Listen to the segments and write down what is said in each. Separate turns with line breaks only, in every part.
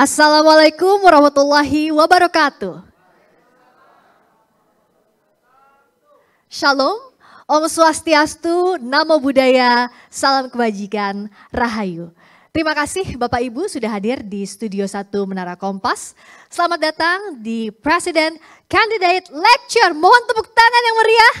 Assalamualaikum warahmatullahi wabarakatuh. Shalom, Om Swastiastu, Namo Buddhaya, Salam Kebajikan, Rahayu. Terima kasih Bapak Ibu sudah hadir di Studio 1 Menara Kompas. Selamat datang di President Candidate Lecture. Mohon tepuk tangan yang meriah.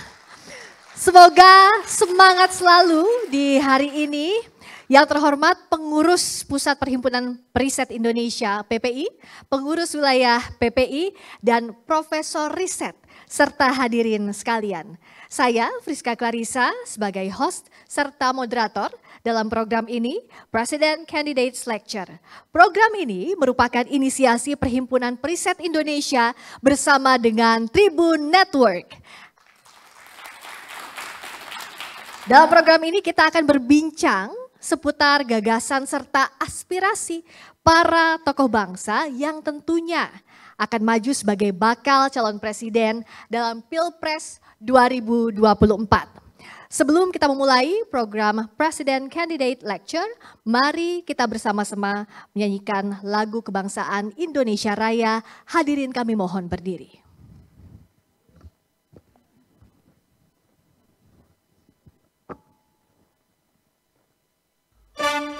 Semoga semangat selalu di hari ini yang terhormat pengurus Pusat Perhimpunan Periset Indonesia PPI, pengurus wilayah PPI, dan Profesor Riset serta hadirin sekalian. Saya Friska Clarissa sebagai host serta moderator dalam program ini President Candidates Lecture. Program ini merupakan inisiasi Perhimpunan Periset Indonesia bersama dengan Tribun Network. Dalam program ini kita akan berbincang seputar gagasan serta aspirasi para tokoh bangsa yang tentunya akan maju sebagai bakal calon presiden dalam Pilpres 2024. Sebelum kita memulai program President Candidate Lecture, mari kita bersama-sama menyanyikan lagu kebangsaan Indonesia Raya. Hadirin kami mohon berdiri. thank you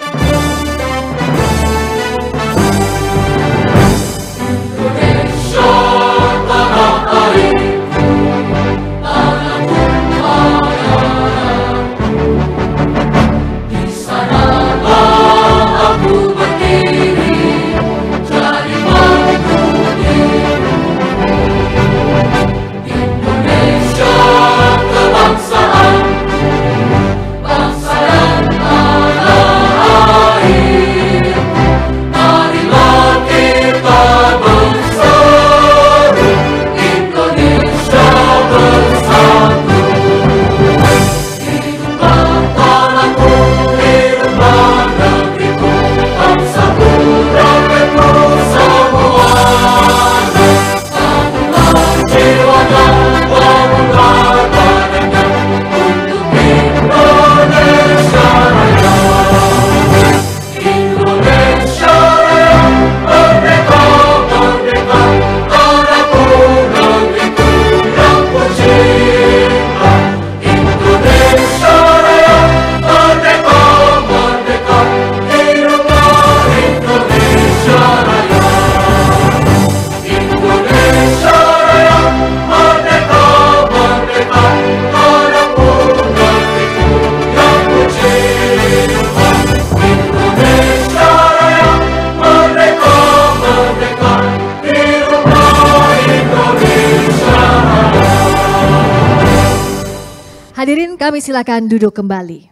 silakan duduk kembali.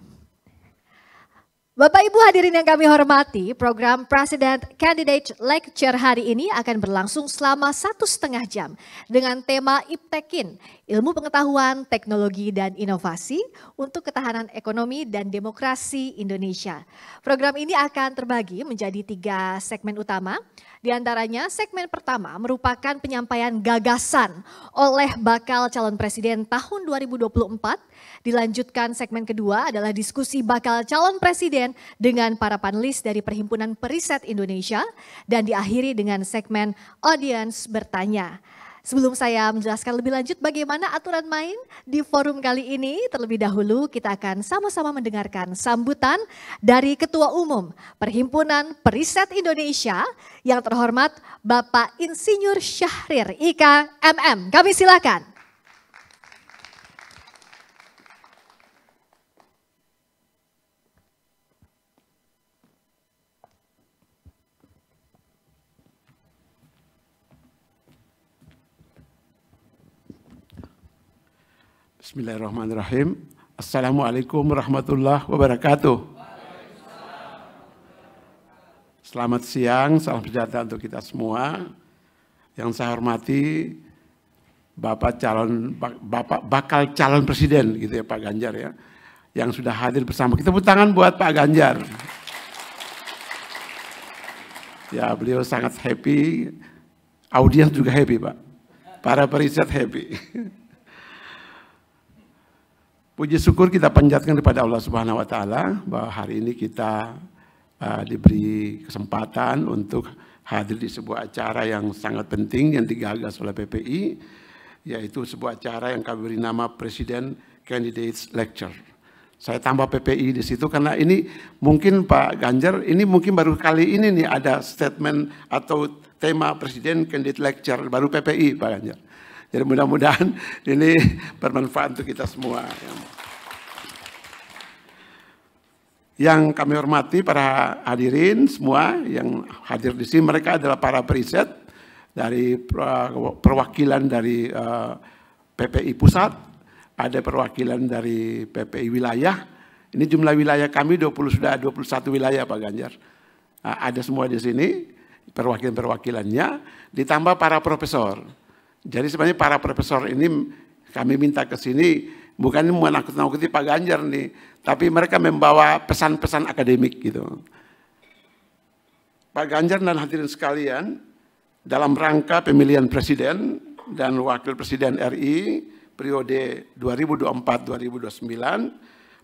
Bapak Ibu hadirin yang kami hormati, program President Candidate Lecture hari ini akan berlangsung selama satu setengah jam dengan tema IPTEKIN, Ilmu Pengetahuan, Teknologi, dan Inovasi untuk Ketahanan Ekonomi dan Demokrasi Indonesia. Program ini akan terbagi menjadi tiga segmen utama, di antaranya segmen pertama merupakan penyampaian gagasan oleh bakal calon presiden tahun 2024 Dilanjutkan segmen kedua adalah diskusi bakal calon presiden dengan para panelis dari Perhimpunan Periset Indonesia dan diakhiri dengan segmen audience bertanya. Sebelum saya menjelaskan lebih lanjut bagaimana aturan main di forum kali ini, terlebih dahulu kita akan sama-sama mendengarkan sambutan dari Ketua Umum Perhimpunan Periset Indonesia yang terhormat Bapak Insinyur Syahrir Ika MM. Kami silakan.
Bismillahirrahmanirrahim. Assalamualaikum warahmatullahi wabarakatuh. Selamat siang, salam sejahtera untuk kita semua. Yang saya hormati Bapak calon Bapak bakal calon presiden gitu ya Pak Ganjar ya. Yang sudah hadir bersama. Kita tepuk tangan buat Pak Ganjar. Ya, beliau sangat happy. Audiens juga happy, Pak. Para periset happy. Puji syukur kita panjatkan kepada Allah Subhanahu wa taala bahwa hari ini kita uh, diberi kesempatan untuk hadir di sebuah acara yang sangat penting yang digagas oleh PPI yaitu sebuah acara yang kami beri nama Presiden Candidates Lecture. Saya tambah PPI di situ karena ini mungkin Pak Ganjar ini mungkin baru kali ini nih ada statement atau tema Presiden Candidate Lecture baru PPI Pak Ganjar. Jadi mudah-mudahan ini bermanfaat untuk kita semua. Yang kami hormati para hadirin semua yang hadir di sini, mereka adalah para periset dari perwakilan dari eh, PPI Pusat, ada perwakilan dari PPI Wilayah. Ini jumlah wilayah kami 20 sudah 21 wilayah Pak Ganjar. Ada semua di sini perwakilan-perwakilannya, ditambah para profesor. Jadi sebenarnya para profesor ini kami minta ke sini bukan menakut-nakuti Pak Ganjar nih, tapi mereka membawa pesan-pesan akademik gitu. Pak Ganjar dan hadirin sekalian, dalam rangka pemilihan presiden dan wakil presiden RI periode 2024-2029,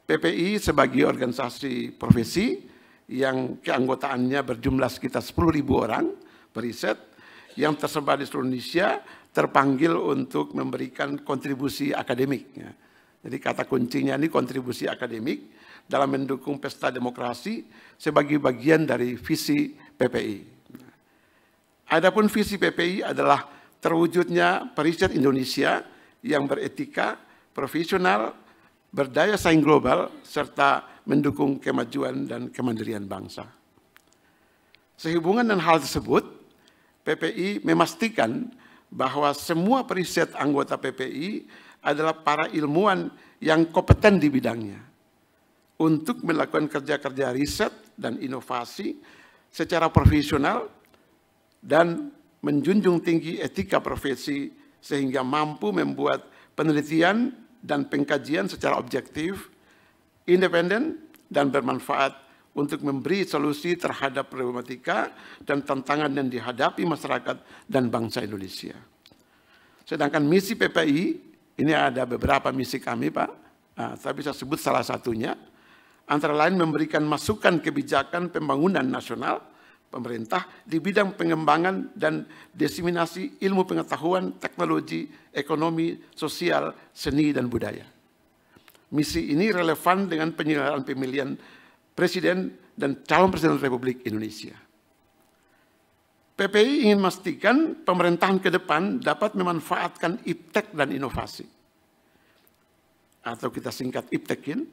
PPI sebagai organisasi profesi yang keanggotaannya berjumlah sekitar 10.000 orang periset yang tersebar di seluruh Indonesia terpanggil untuk memberikan kontribusi akademik. Ya. Jadi kata kuncinya ini kontribusi akademik dalam mendukung pesta demokrasi sebagai bagian dari visi PPI. Adapun visi PPI adalah terwujudnya periset Indonesia yang beretika, profesional, berdaya saing global, serta mendukung kemajuan dan kemandirian bangsa. Sehubungan dengan hal tersebut, PPI memastikan bahwa semua periset anggota PPI adalah para ilmuwan yang kompeten di bidangnya untuk melakukan kerja-kerja riset dan inovasi secara profesional dan menjunjung tinggi etika profesi sehingga mampu membuat penelitian dan pengkajian secara objektif, independen, dan bermanfaat untuk memberi solusi terhadap problematika dan tantangan yang dihadapi masyarakat dan bangsa Indonesia. Sedangkan misi PPI, ini ada beberapa misi kami Pak, nah, tapi saya sebut salah satunya, antara lain memberikan masukan kebijakan pembangunan nasional pemerintah di bidang pengembangan dan diseminasi ilmu pengetahuan, teknologi, ekonomi, sosial, seni, dan budaya. Misi ini relevan dengan penyelenggaraan pemilihan Presiden dan calon Presiden Republik Indonesia. PPI ingin memastikan pemerintahan ke depan dapat memanfaatkan iptek dan inovasi. Atau kita singkat iptekin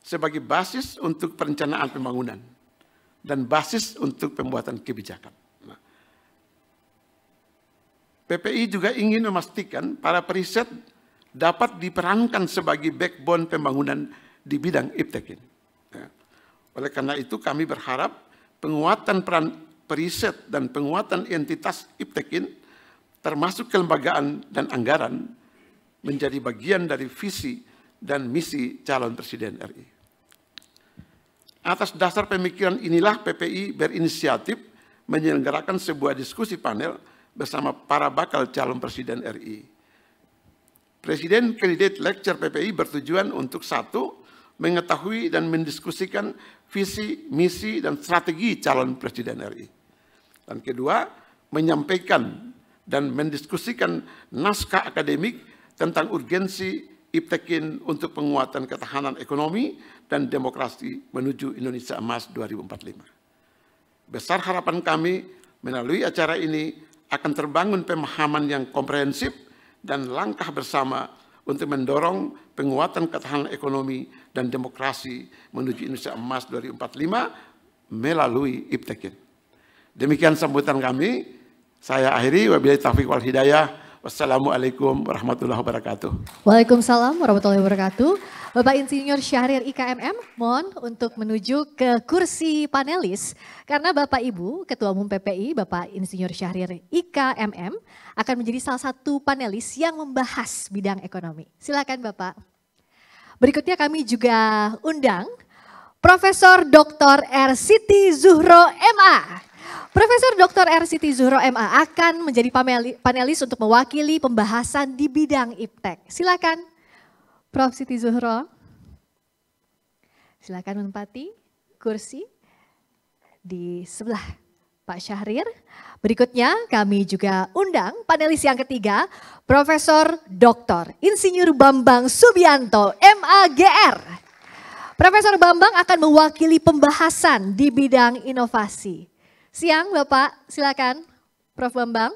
sebagai basis untuk perencanaan pembangunan dan basis untuk pembuatan kebijakan. Nah, PPI juga ingin memastikan para periset dapat diperankan sebagai backbone pembangunan di bidang iptekin. Oleh karena itu kami berharap penguatan peran periset dan penguatan entitas Iptekin termasuk kelembagaan dan anggaran menjadi bagian dari visi dan misi calon presiden RI. Atas dasar pemikiran inilah PPI berinisiatif menyelenggarakan sebuah diskusi panel bersama para bakal calon presiden RI. Presiden Candidate Lecture PPI bertujuan untuk satu, mengetahui dan mendiskusikan visi, misi, dan strategi calon presiden RI. Dan kedua, menyampaikan dan mendiskusikan naskah akademik tentang urgensi Iptekin untuk penguatan ketahanan ekonomi dan demokrasi menuju Indonesia Emas 2045. Besar harapan kami melalui acara ini akan terbangun pemahaman yang komprehensif dan langkah bersama untuk mendorong penguatan ketahanan ekonomi dan demokrasi menuju Indonesia Emas 2045 melalui IPTEKIN. Demikian sambutan kami. Saya akhiri wabillahi taufiq wal hidayah. Wassalamualaikum warahmatullahi wabarakatuh.
Waalaikumsalam warahmatullahi wabarakatuh. Bapak Insinyur Syahrir IKMM, mohon untuk menuju ke kursi panelis. Karena Bapak Ibu, Ketua Umum PPI, Bapak Insinyur Syahrir IKMM, akan menjadi salah satu panelis yang membahas bidang ekonomi. Silakan Bapak. Berikutnya kami juga undang Profesor Dr. R. Siti Zuhro MA. Profesor Dr. R. Siti Zuhro MA akan menjadi panelis untuk mewakili pembahasan di bidang IPTEK. Silakan Prof. Siti Zuhro. Silakan menempati kursi di sebelah Pak Syahrir. Berikutnya kami juga undang panelis yang ketiga, Profesor Dr. Insinyur Bambang Subianto, MAGR. Profesor Bambang akan mewakili pembahasan di bidang inovasi. Siang Bapak, silakan Prof Bambang.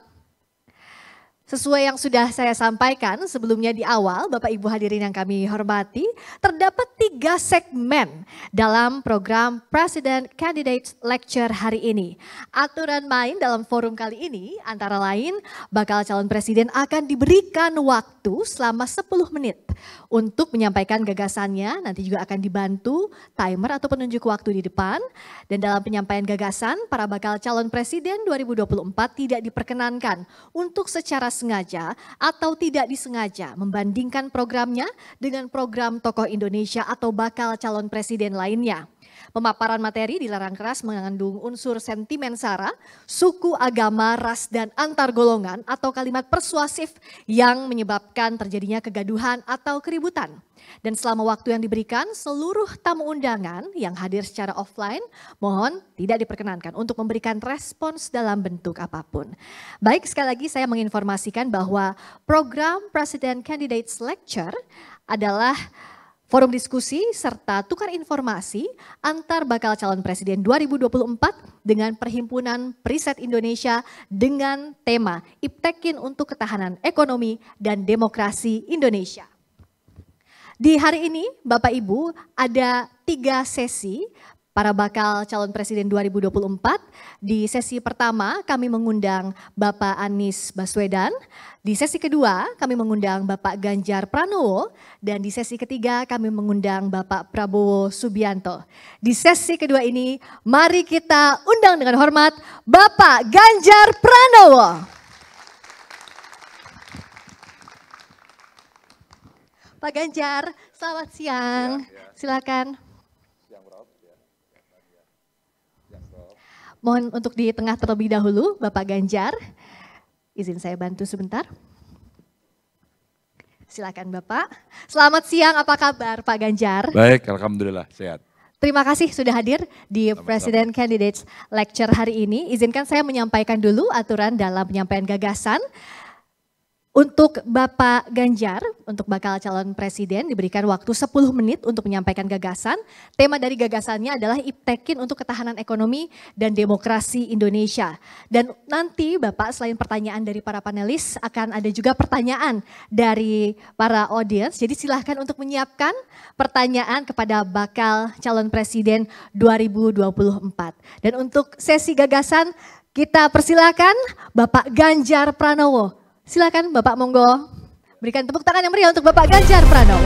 Sesuai yang sudah saya sampaikan sebelumnya di awal, Bapak Ibu hadirin yang kami hormati, terdapat tiga segmen dalam program President Candidate Lecture hari ini. Aturan main dalam forum kali ini antara lain bakal calon presiden akan diberikan waktu selama 10 menit untuk menyampaikan gagasannya, nanti juga akan dibantu timer atau penunjuk waktu di depan. Dan dalam penyampaian gagasan, para bakal calon presiden 2024 tidak diperkenankan untuk secara sengaja atau tidak disengaja membandingkan programnya dengan program tokoh Indonesia atau bakal calon presiden lainnya. Pemaparan materi dilarang keras mengandung unsur sentimen sara, suku, agama, ras, dan antar golongan atau kalimat persuasif yang menyebabkan terjadinya kegaduhan atau keributan. Dan selama waktu yang diberikan, seluruh tamu undangan yang hadir secara offline mohon tidak diperkenankan untuk memberikan respons dalam bentuk apapun. Baik, sekali lagi saya menginformasikan bahwa program President Candidates Lecture adalah Forum diskusi serta tukar informasi antar bakal calon presiden 2024 dengan Perhimpunan Periset Indonesia dengan tema Iptekin untuk Ketahanan Ekonomi dan Demokrasi Indonesia. Di hari ini, Bapak Ibu, ada tiga sesi para bakal calon presiden 2024. Di sesi pertama kami mengundang Bapak Anies Baswedan, di sesi kedua kami mengundang Bapak Ganjar Pranowo, dan di sesi ketiga kami mengundang Bapak Prabowo Subianto. Di sesi kedua ini mari kita undang dengan hormat Bapak Ganjar Pranowo. Pak Ganjar, selamat siang. Ya, ya. Silakan. Mohon untuk di tengah terlebih dahulu, Bapak Ganjar. Izin saya bantu sebentar. Silakan Bapak. Selamat siang, apa kabar Pak Ganjar? Baik,
Alhamdulillah, sehat.
Terima kasih sudah hadir di Sama-sama. President Candidates Lecture hari ini. Izinkan saya menyampaikan dulu aturan dalam penyampaian gagasan. Untuk Bapak Ganjar, untuk bakal calon presiden diberikan waktu 10 menit untuk menyampaikan gagasan. Tema dari gagasannya adalah Iptekin untuk ketahanan ekonomi dan demokrasi Indonesia. Dan nanti Bapak selain pertanyaan dari para panelis akan ada juga pertanyaan dari para audiens. Jadi silahkan untuk menyiapkan pertanyaan kepada bakal calon presiden 2024. Dan untuk sesi gagasan kita persilakan Bapak Ganjar Pranowo. Silakan Bapak monggo. Berikan tepuk tangan yang meriah untuk Bapak Ganjar Pranowo.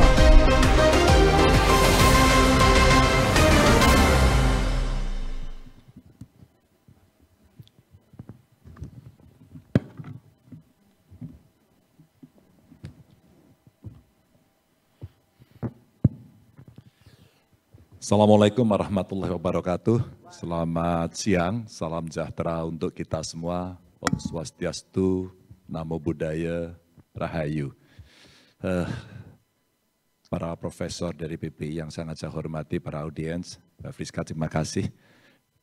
Assalamualaikum warahmatullahi wabarakatuh. Selamat siang, salam sejahtera untuk kita semua. Om Swastiastu, Namo Buddhaya Rahayu. Uh, para profesor dari PPI yang sangat saya hormati, para audiens, Mbak Friska terima kasih.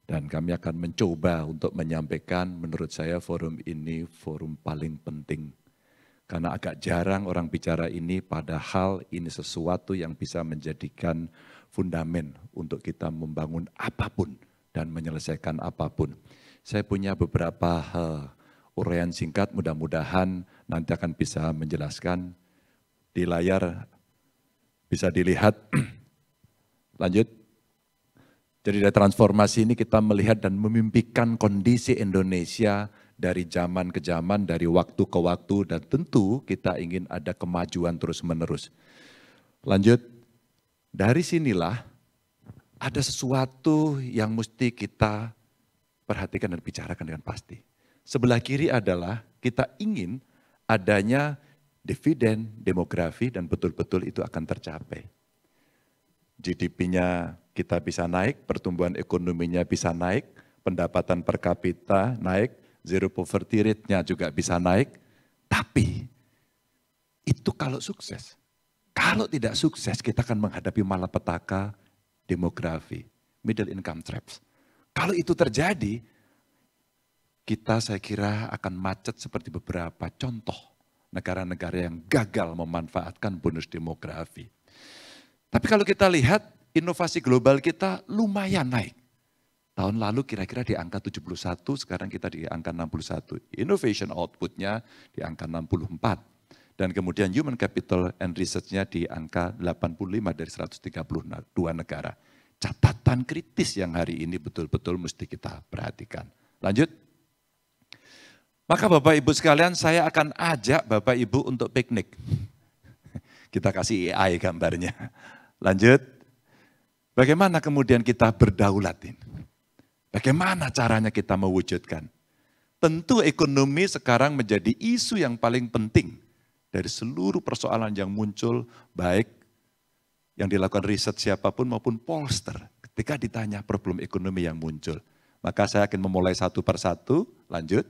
Dan kami akan mencoba untuk menyampaikan menurut saya forum ini forum paling penting. Karena agak jarang orang bicara ini padahal ini sesuatu yang bisa menjadikan fundamen untuk kita membangun apapun dan menyelesaikan apapun. Saya punya beberapa uh, uraian singkat mudah-mudahan nanti akan bisa menjelaskan di layar bisa dilihat. Lanjut. Jadi dari transformasi ini kita melihat dan memimpikan kondisi Indonesia dari zaman ke zaman, dari waktu ke waktu, dan tentu kita ingin ada kemajuan terus-menerus. Lanjut, dari sinilah ada sesuatu yang mesti kita perhatikan dan bicarakan dengan pasti. Sebelah kiri adalah kita ingin adanya dividen demografi dan betul-betul itu akan tercapai. GDP-nya kita bisa naik, pertumbuhan ekonominya bisa naik, pendapatan per kapita naik, zero poverty rate-nya juga bisa naik. Tapi itu kalau sukses. Kalau tidak sukses kita akan menghadapi malapetaka demografi, middle income traps. Kalau itu terjadi, kita saya kira akan macet seperti beberapa contoh negara-negara yang gagal memanfaatkan bonus demografi. Tapi kalau kita lihat inovasi global kita lumayan naik. Tahun lalu kira-kira di angka 71, sekarang kita di angka 61. Innovation outputnya di angka 64. Dan kemudian human capital and research-nya di angka 85 dari 132 negara. Catatan kritis yang hari ini betul-betul mesti kita perhatikan. Lanjut. Maka Bapak Ibu sekalian saya akan ajak Bapak Ibu untuk piknik. Kita kasih AI gambarnya. Lanjut. Bagaimana kemudian kita berdaulatin? Bagaimana caranya kita mewujudkan? Tentu ekonomi sekarang menjadi isu yang paling penting dari seluruh persoalan yang muncul baik yang dilakukan riset siapapun maupun polster. ketika ditanya problem ekonomi yang muncul. Maka saya akan memulai satu persatu, lanjut.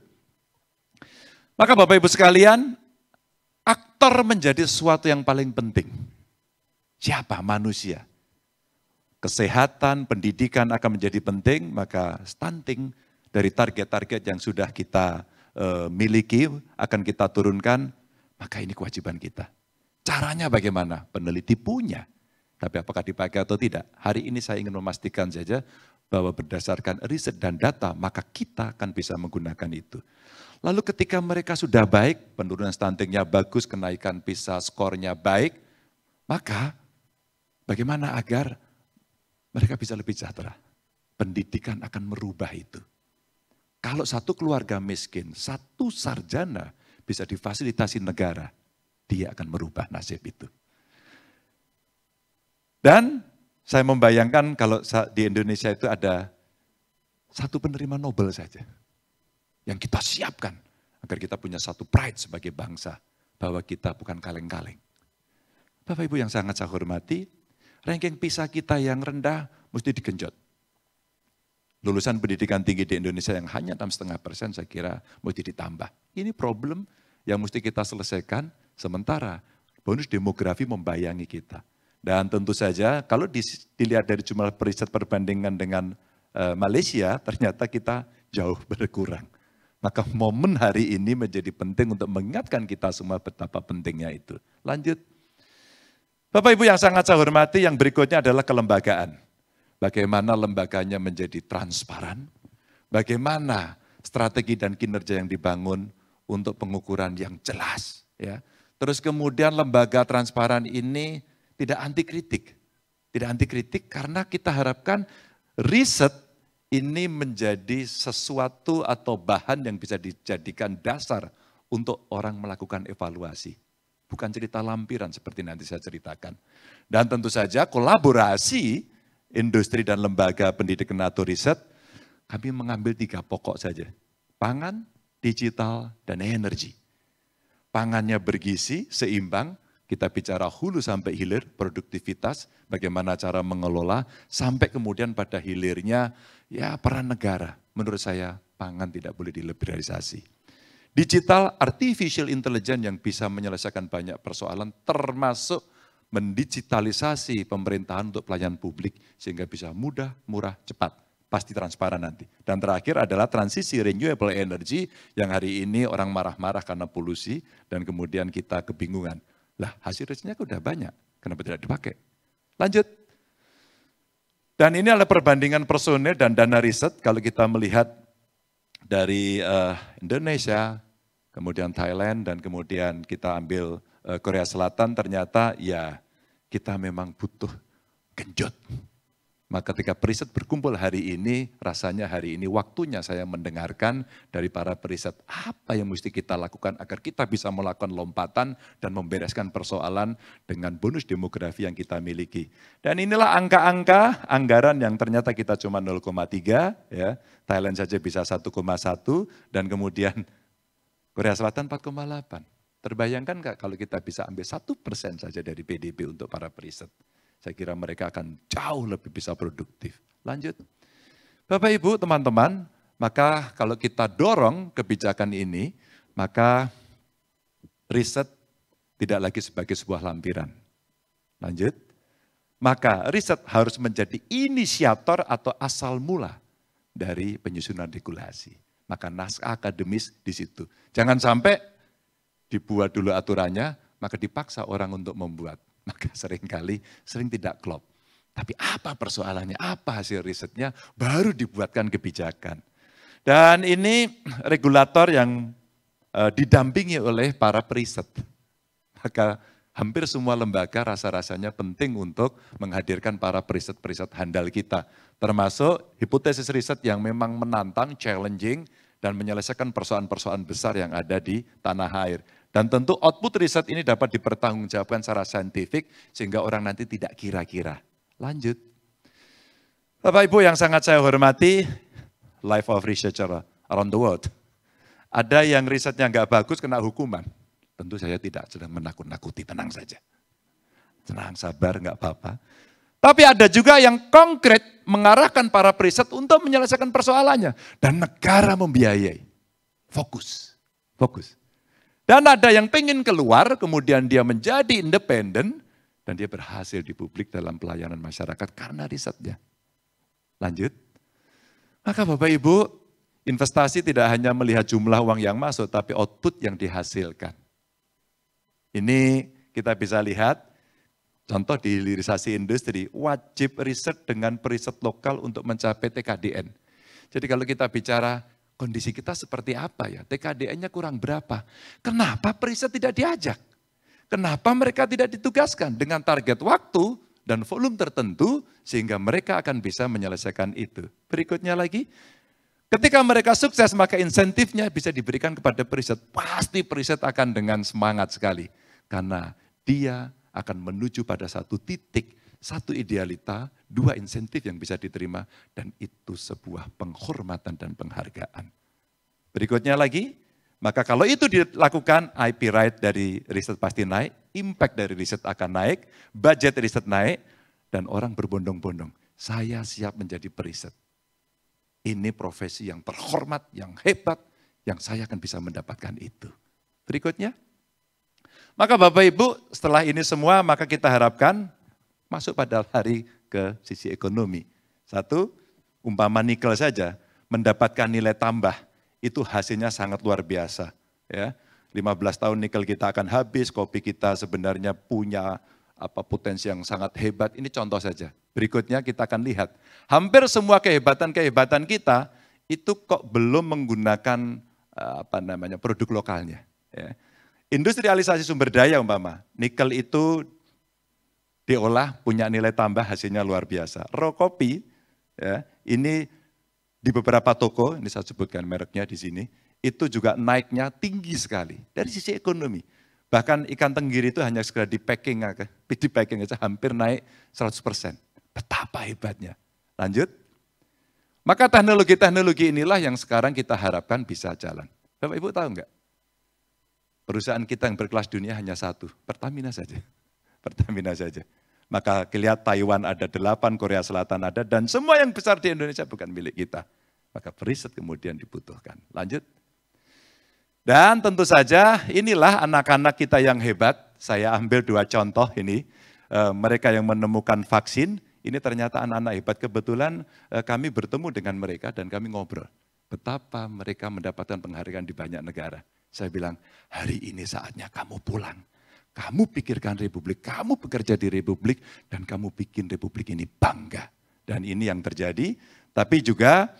Maka Bapak Ibu sekalian, aktor menjadi sesuatu yang paling penting. Siapa manusia? Kesehatan, pendidikan akan menjadi penting, maka stunting dari target-target yang sudah kita e, miliki akan kita turunkan, maka ini kewajiban kita. Caranya bagaimana? Peneliti punya, tapi apakah dipakai atau tidak? Hari ini saya ingin memastikan saja bahwa berdasarkan riset dan data, maka kita akan bisa menggunakan itu. Lalu ketika mereka sudah baik, penurunan stuntingnya bagus, kenaikan PISA skornya baik, maka bagaimana agar mereka bisa lebih sejahtera? Pendidikan akan merubah itu. Kalau satu keluarga miskin, satu sarjana bisa difasilitasi negara, dia akan merubah nasib itu. Dan saya membayangkan kalau di Indonesia itu ada satu penerima Nobel saja yang kita siapkan agar kita punya satu pride sebagai bangsa bahwa kita bukan kaleng-kaleng. Bapak Ibu yang sangat saya hormati, ranking PISA kita yang rendah mesti digenjot. Lulusan pendidikan tinggi di Indonesia yang hanya enam setengah persen saya kira mesti ditambah. Ini problem yang mesti kita selesaikan sementara bonus demografi membayangi kita. Dan tentu saja kalau dilihat dari jumlah periset perbandingan dengan eh, Malaysia, ternyata kita jauh berkurang. Maka momen hari ini menjadi penting untuk mengingatkan kita semua betapa pentingnya itu. Lanjut. Bapak Ibu yang sangat saya hormati, yang berikutnya adalah kelembagaan. Bagaimana lembaganya menjadi transparan, bagaimana strategi dan kinerja yang dibangun untuk pengukuran yang jelas. Ya. Terus kemudian lembaga transparan ini tidak anti kritik. Tidak anti kritik karena kita harapkan riset ini menjadi sesuatu atau bahan yang bisa dijadikan dasar untuk orang melakukan evaluasi. Bukan cerita lampiran seperti nanti saya ceritakan. Dan tentu saja kolaborasi industri dan lembaga pendidikan atau riset, kami mengambil tiga pokok saja. Pangan, digital, dan energi. Pangannya bergizi, seimbang, kita bicara hulu sampai hilir, produktivitas, bagaimana cara mengelola, sampai kemudian pada hilirnya ya peran negara. Menurut saya pangan tidak boleh diliberalisasi. Digital artificial intelligence yang bisa menyelesaikan banyak persoalan termasuk mendigitalisasi pemerintahan untuk pelayanan publik sehingga bisa mudah, murah, cepat, pasti transparan nanti. Dan terakhir adalah transisi renewable energy yang hari ini orang marah-marah karena polusi dan kemudian kita kebingungan. Lah hasil risetnya kan udah banyak, kenapa tidak dipakai? Lanjut. Dan ini adalah perbandingan personil dan dana riset kalau kita melihat dari uh, Indonesia, kemudian Thailand, dan kemudian kita ambil uh, Korea Selatan, ternyata ya kita memang butuh genjot maka ketika periset berkumpul hari ini, rasanya hari ini waktunya saya mendengarkan dari para periset apa yang mesti kita lakukan agar kita bisa melakukan lompatan dan membereskan persoalan dengan bonus demografi yang kita miliki. Dan inilah angka-angka anggaran yang ternyata kita cuma 0,3 ya. Thailand saja bisa 1,1 dan kemudian Korea Selatan 4,8. Terbayangkan nggak kalau kita bisa ambil satu persen saja dari PDB untuk para periset? Saya kira mereka akan jauh lebih bisa produktif. Lanjut. Bapak Ibu, teman-teman, maka kalau kita dorong kebijakan ini, maka riset tidak lagi sebagai sebuah lampiran. Lanjut. Maka riset harus menjadi inisiator atau asal mula dari penyusunan regulasi. Maka naskah akademis di situ. Jangan sampai dibuat dulu aturannya, maka dipaksa orang untuk membuat. Maka seringkali sering tidak klop. Tapi apa persoalannya, apa hasil risetnya, baru dibuatkan kebijakan. Dan ini regulator yang eh, didampingi oleh para periset. Maka hampir semua lembaga rasa-rasanya penting untuk menghadirkan para periset-periset handal kita. Termasuk hipotesis riset yang memang menantang, challenging, dan menyelesaikan persoalan-persoalan besar yang ada di tanah air. Dan tentu output riset ini dapat dipertanggungjawabkan secara saintifik sehingga orang nanti tidak kira-kira. Lanjut. Bapak Ibu yang sangat saya hormati, life of researcher around the world. Ada yang risetnya nggak bagus kena hukuman. Tentu saya tidak sedang menakut-nakuti, tenang saja. Tenang, sabar, nggak apa-apa. Tapi ada juga yang konkret mengarahkan para periset untuk menyelesaikan persoalannya. Dan negara membiayai. Fokus, fokus. Dan ada yang pengen keluar, kemudian dia menjadi independen, dan dia berhasil di publik dalam pelayanan masyarakat karena risetnya. Lanjut. Maka Bapak Ibu, investasi tidak hanya melihat jumlah uang yang masuk, tapi output yang dihasilkan. Ini kita bisa lihat, contoh di hilirisasi industri, wajib riset dengan periset lokal untuk mencapai TKDN. Jadi kalau kita bicara Kondisi kita seperti apa ya? TKDN-nya kurang berapa? Kenapa periset tidak diajak? Kenapa mereka tidak ditugaskan dengan target waktu dan volume tertentu sehingga mereka akan bisa menyelesaikan itu? Berikutnya lagi, Ketika mereka sukses, maka insentifnya bisa diberikan kepada periset. Pasti periset akan dengan semangat sekali. Karena dia akan menuju pada satu titik, satu idealita, dua insentif yang bisa diterima dan itu sebuah penghormatan dan penghargaan. Berikutnya lagi, maka kalau itu dilakukan IP right dari riset pasti naik, impact dari riset akan naik, budget riset naik, dan orang berbondong-bondong. Saya siap menjadi periset. Ini profesi yang terhormat, yang hebat, yang saya akan bisa mendapatkan itu. Berikutnya. Maka Bapak Ibu setelah ini semua maka kita harapkan masuk pada hari ke sisi ekonomi. Satu, umpama nikel saja mendapatkan nilai tambah itu hasilnya sangat luar biasa. Ya, 15 tahun nikel kita akan habis, kopi kita sebenarnya punya apa potensi yang sangat hebat. Ini contoh saja. Berikutnya kita akan lihat. Hampir semua kehebatan-kehebatan kita itu kok belum menggunakan eh, apa namanya produk lokalnya. Ya. Industrialisasi sumber daya umpama, nikel itu diolah punya nilai tambah hasilnya luar biasa. Raw kopi ya, ini di beberapa toko, ini saya sebutkan mereknya di sini, itu juga naiknya tinggi sekali dari sisi ekonomi. Bahkan ikan tenggiri itu hanya segera di packing, di packing aja hampir naik 100%. Betapa hebatnya. Lanjut. Maka teknologi-teknologi inilah yang sekarang kita harapkan bisa jalan. Bapak Ibu tahu enggak? Perusahaan kita yang berkelas dunia hanya satu, Pertamina saja. Pertamina saja. Maka kelihatan Taiwan ada delapan, Korea Selatan ada, dan semua yang besar di Indonesia bukan milik kita. Maka periset kemudian dibutuhkan. Lanjut. Dan tentu saja inilah anak-anak kita yang hebat. Saya ambil dua contoh ini. E, mereka yang menemukan vaksin, ini ternyata anak-anak hebat. Kebetulan e, kami bertemu dengan mereka dan kami ngobrol. Betapa mereka mendapatkan penghargaan di banyak negara. Saya bilang, hari ini saatnya kamu pulang kamu pikirkan republik, kamu bekerja di republik, dan kamu bikin republik ini bangga. Dan ini yang terjadi, tapi juga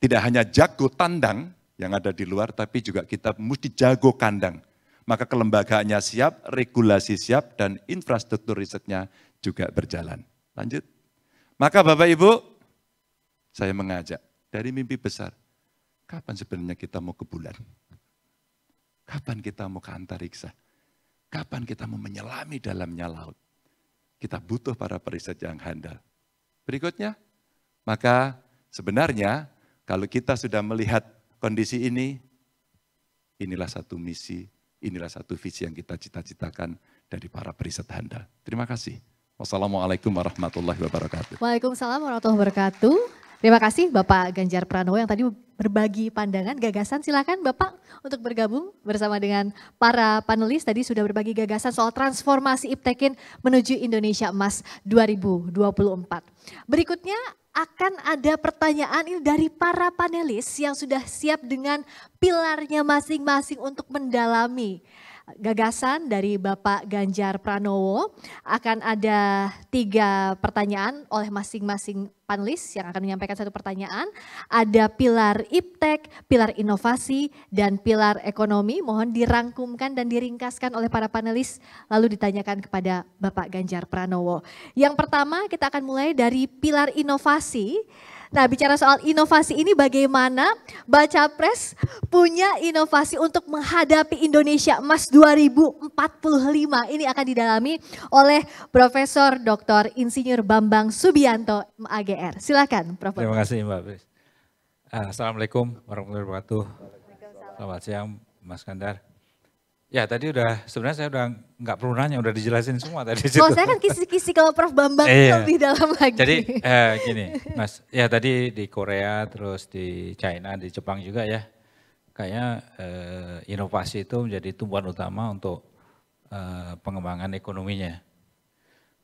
tidak hanya jago tandang yang ada di luar, tapi juga kita mesti jago kandang. Maka kelembagaannya siap, regulasi siap, dan infrastruktur risetnya juga berjalan. Lanjut. Maka Bapak Ibu, saya mengajak dari mimpi besar, kapan sebenarnya kita mau ke bulan? Kapan kita mau ke antariksa? Kapan kita mau menyelami dalamnya laut? Kita butuh para periset yang handal. Berikutnya, maka sebenarnya kalau kita sudah melihat kondisi ini, inilah satu misi, inilah satu visi yang kita cita-citakan dari para periset handal. Terima kasih. Wassalamualaikum warahmatullahi wabarakatuh.
Waalaikumsalam warahmatullahi wabarakatuh. Terima kasih Bapak Ganjar Pranowo yang tadi berbagi pandangan, gagasan. Silakan Bapak untuk bergabung bersama dengan para panelis. Tadi sudah berbagi gagasan soal transformasi Iptekin menuju Indonesia Emas 2024. Berikutnya akan ada pertanyaan ini dari para panelis yang sudah siap dengan pilarnya masing-masing untuk mendalami gagasan dari Bapak Ganjar Pranowo. Akan ada tiga pertanyaan oleh masing-masing panelis yang akan menyampaikan satu pertanyaan. Ada pilar IPTEK, pilar inovasi, dan pilar ekonomi. Mohon dirangkumkan dan diringkaskan oleh para panelis lalu ditanyakan kepada Bapak Ganjar Pranowo. Yang pertama kita akan mulai dari pilar inovasi. Nah, bicara soal inovasi ini bagaimana Baca Pres punya inovasi untuk menghadapi Indonesia Emas 2045. Ini akan didalami oleh Profesor Dr. Insinyur Bambang Subianto MAGR. Silakan, Prof. Terima kasih,
Mbak Pris. Ah, Assalamualaikum warahmatullahi wabarakatuh. Selamat siang, Mas Kandar. Ya, tadi udah sebenarnya saya udah nggak perlu nanya udah dijelasin semua tadi. Kalau saya kan
kisi-kisi kalau Prof Bambang iya. lebih dalam lagi. Jadi
eh, gini Mas, ya tadi di Korea terus di China di Jepang juga ya kayaknya eh, inovasi itu menjadi tumbuhan utama untuk eh, pengembangan ekonominya.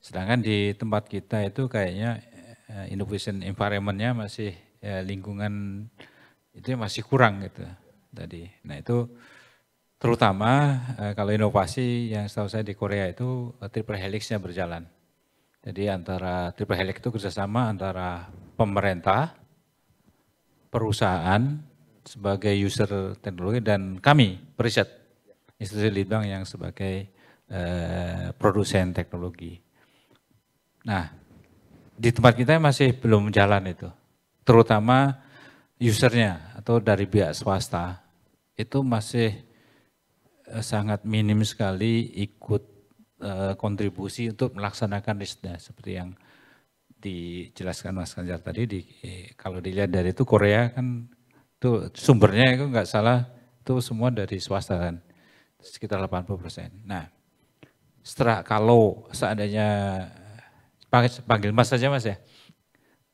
Sedangkan di tempat kita itu kayaknya eh, innovation environmentnya masih eh, lingkungan itu masih kurang gitu tadi. Nah itu Terutama eh, kalau inovasi yang setahu saya di Korea itu eh, triple helixnya berjalan. Jadi antara triple helix itu kerjasama antara pemerintah, perusahaan sebagai user teknologi dan kami periset institusi Litbang yang sebagai eh, produsen teknologi. Nah, di tempat kita masih belum jalan itu, terutama usernya atau dari pihak swasta itu masih Eh, sangat minim sekali ikut eh, kontribusi untuk melaksanakan RISDA seperti yang dijelaskan Mas Kanjar tadi di kalau dilihat dari itu Korea kan itu sumbernya itu nggak salah itu semua dari swasta kan sekitar 80 persen. Nah setelah kalau seandainya panggil Mas saja Mas ya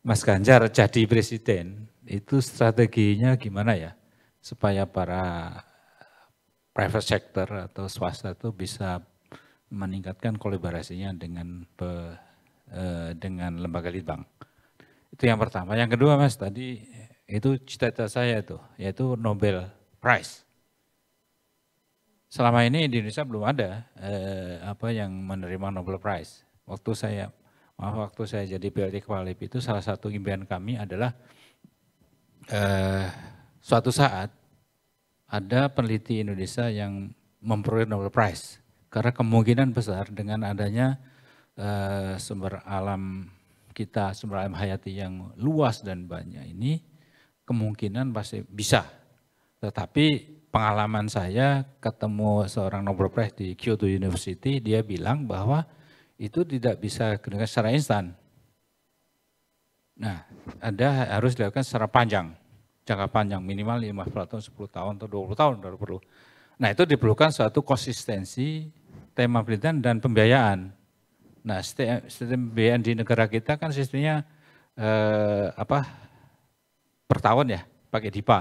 Mas Ganjar jadi presiden itu strateginya gimana ya supaya para private sector atau swasta itu bisa meningkatkan kolaborasinya dengan pe, e, dengan lembaga litbang. Itu yang pertama. Yang kedua mas tadi eh, itu cita-cita saya itu yaitu Nobel Prize. Selama ini di Indonesia belum ada e, apa yang menerima Nobel Prize. Waktu saya maaf waktu saya jadi PLT Kepala itu salah satu impian kami adalah e, suatu saat ada peneliti Indonesia yang memperoleh Nobel Prize karena kemungkinan besar dengan adanya uh, sumber alam kita sumber alam hayati yang luas dan banyak ini kemungkinan pasti bisa. Tetapi pengalaman saya ketemu seorang Nobel Prize di Kyoto University, dia bilang bahwa itu tidak bisa dengan secara instan. Nah, ada harus dilakukan secara panjang jangka panjang minimal 5 tahun, 10 tahun atau 20 tahun baru perlu. Nah itu diperlukan suatu konsistensi tema penelitian dan pembiayaan. Nah sistem sistem pembiayaan di negara kita kan sistemnya eh, apa per tahun ya pakai DIPA.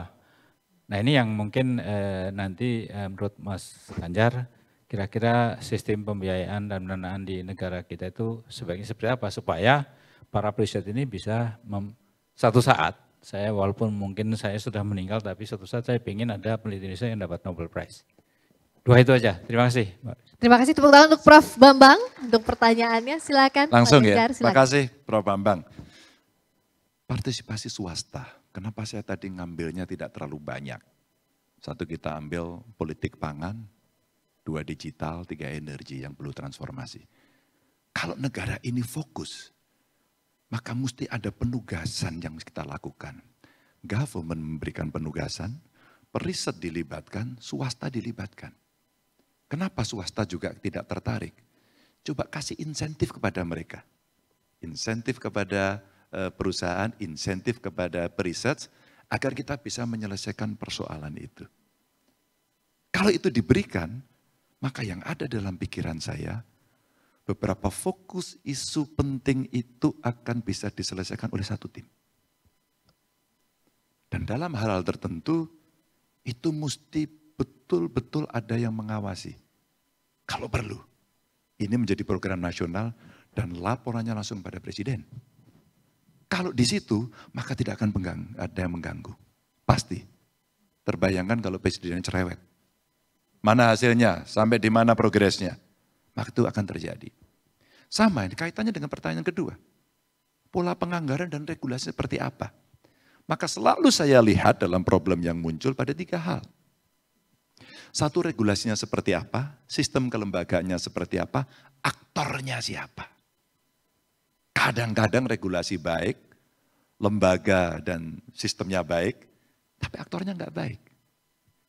Nah ini yang mungkin eh, nanti eh, menurut Mas Ganjar kira-kira sistem pembiayaan dan pendanaan di negara kita itu sebaiknya seperti apa supaya para periset ini bisa mem, satu saat saya walaupun mungkin saya sudah meninggal tapi suatu saat saya ingin ada peneliti Indonesia yang dapat Nobel Prize. Dua itu aja. Terima kasih.
Terima kasih tepuk tangan untuk Prof. Bambang untuk pertanyaannya. Silakan. Langsung Pak ya. Terima kasih
Prof. Bambang.
Partisipasi swasta. Kenapa saya tadi ngambilnya tidak terlalu banyak? Satu kita ambil politik pangan, dua digital, tiga energi yang perlu transformasi. Kalau negara ini fokus, maka mesti ada penugasan yang kita lakukan. Government memberikan penugasan, periset dilibatkan, swasta dilibatkan. Kenapa swasta juga tidak tertarik? Coba kasih insentif kepada mereka. Insentif kepada eh, perusahaan, insentif kepada periset, agar kita bisa menyelesaikan persoalan itu. Kalau itu diberikan, maka yang ada dalam pikiran saya, beberapa fokus isu penting itu akan bisa diselesaikan oleh satu tim. Dan dalam hal-hal tertentu, itu mesti betul-betul ada yang mengawasi. Kalau perlu. Ini menjadi program nasional dan laporannya langsung pada presiden. Kalau di situ, maka tidak akan ada yang mengganggu. Pasti. Terbayangkan kalau presiden cerewet. Mana hasilnya? Sampai di mana progresnya? Maka itu akan terjadi. Sama ini kaitannya dengan pertanyaan kedua. Pola penganggaran dan regulasi seperti apa? Maka selalu saya lihat dalam problem yang muncul pada tiga hal. Satu regulasinya seperti apa, sistem kelembaganya seperti apa, aktornya siapa. Kadang-kadang regulasi baik, lembaga dan sistemnya baik, tapi aktornya nggak baik.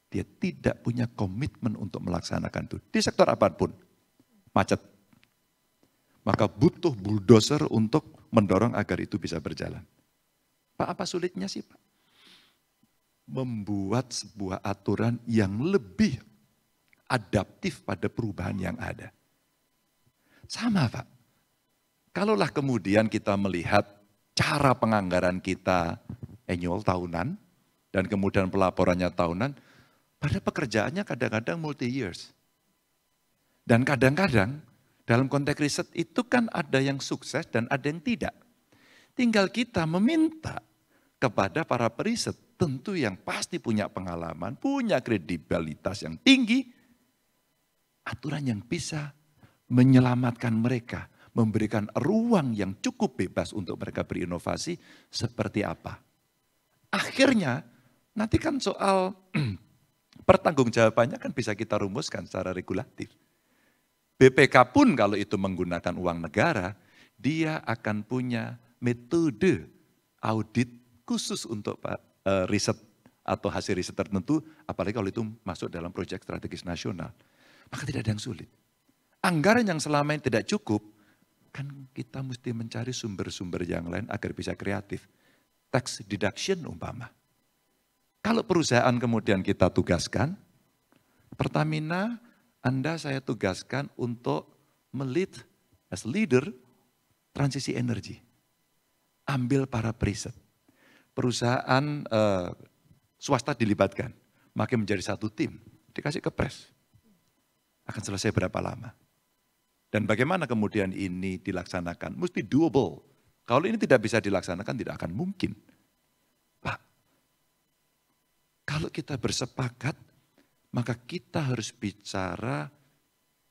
Dia tidak punya komitmen untuk melaksanakan itu. Di sektor apapun, macet. Maka butuh bulldozer untuk mendorong agar itu bisa berjalan. Pak, apa sulitnya sih Pak? Membuat sebuah aturan yang lebih adaptif pada perubahan yang ada. Sama Pak. Kalaulah kemudian kita melihat cara penganggaran kita annual tahunan dan kemudian pelaporannya tahunan, pada pekerjaannya kadang-kadang multi years. Dan kadang-kadang dalam konteks riset itu kan ada yang sukses dan ada yang tidak. Tinggal kita meminta kepada para periset, tentu yang pasti punya pengalaman, punya kredibilitas yang tinggi, aturan yang bisa menyelamatkan mereka, memberikan ruang yang cukup bebas untuk mereka berinovasi seperti apa. Akhirnya nanti kan soal pertanggungjawabannya kan bisa kita rumuskan secara regulatif. BPK pun kalau itu menggunakan uang negara, dia akan punya metode audit khusus untuk eh, riset atau hasil riset tertentu, apalagi kalau itu masuk dalam proyek strategis nasional. Maka tidak ada yang sulit. Anggaran yang selama ini tidak cukup, kan kita mesti mencari sumber-sumber yang lain agar bisa kreatif. Tax deduction umpama. Kalau perusahaan kemudian kita tugaskan, Pertamina anda saya tugaskan untuk melit as leader transisi energi. Ambil para preset. Perusahaan eh, swasta dilibatkan. Makin menjadi satu tim. Dikasih ke pres. Akan selesai berapa lama. Dan bagaimana kemudian ini dilaksanakan? Mesti doable. Kalau ini tidak bisa dilaksanakan tidak akan mungkin. Pak, kalau kita bersepakat maka kita harus bicara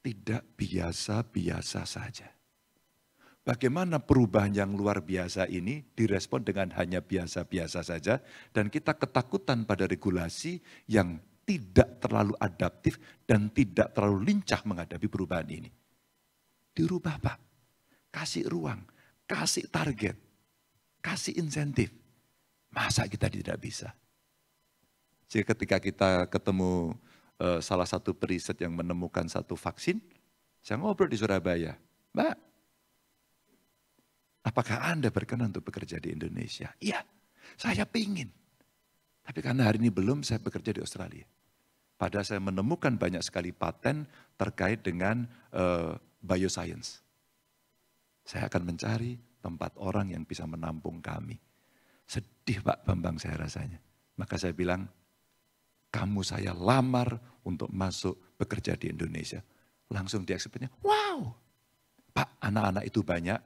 tidak biasa-biasa saja. Bagaimana perubahan yang luar biasa ini direspon dengan hanya biasa-biasa saja dan kita ketakutan pada regulasi yang tidak terlalu adaptif dan tidak terlalu lincah menghadapi perubahan ini. Dirubah Pak, kasih ruang, kasih target, kasih insentif. Masa kita tidak bisa? Jadi ketika kita ketemu uh, salah satu periset yang menemukan satu vaksin, saya ngobrol di Surabaya, Mbak, apakah Anda berkenan untuk bekerja di Indonesia? Iya, saya pingin. Tapi karena hari ini belum, saya bekerja di Australia. Padahal saya menemukan banyak sekali paten terkait dengan uh, bioscience. Saya akan mencari tempat orang yang bisa menampung kami. Sedih Pak Bambang saya rasanya. Maka saya bilang, kamu saya lamar untuk masuk bekerja di Indonesia. Langsung diakseptnya, wow, Pak anak-anak itu banyak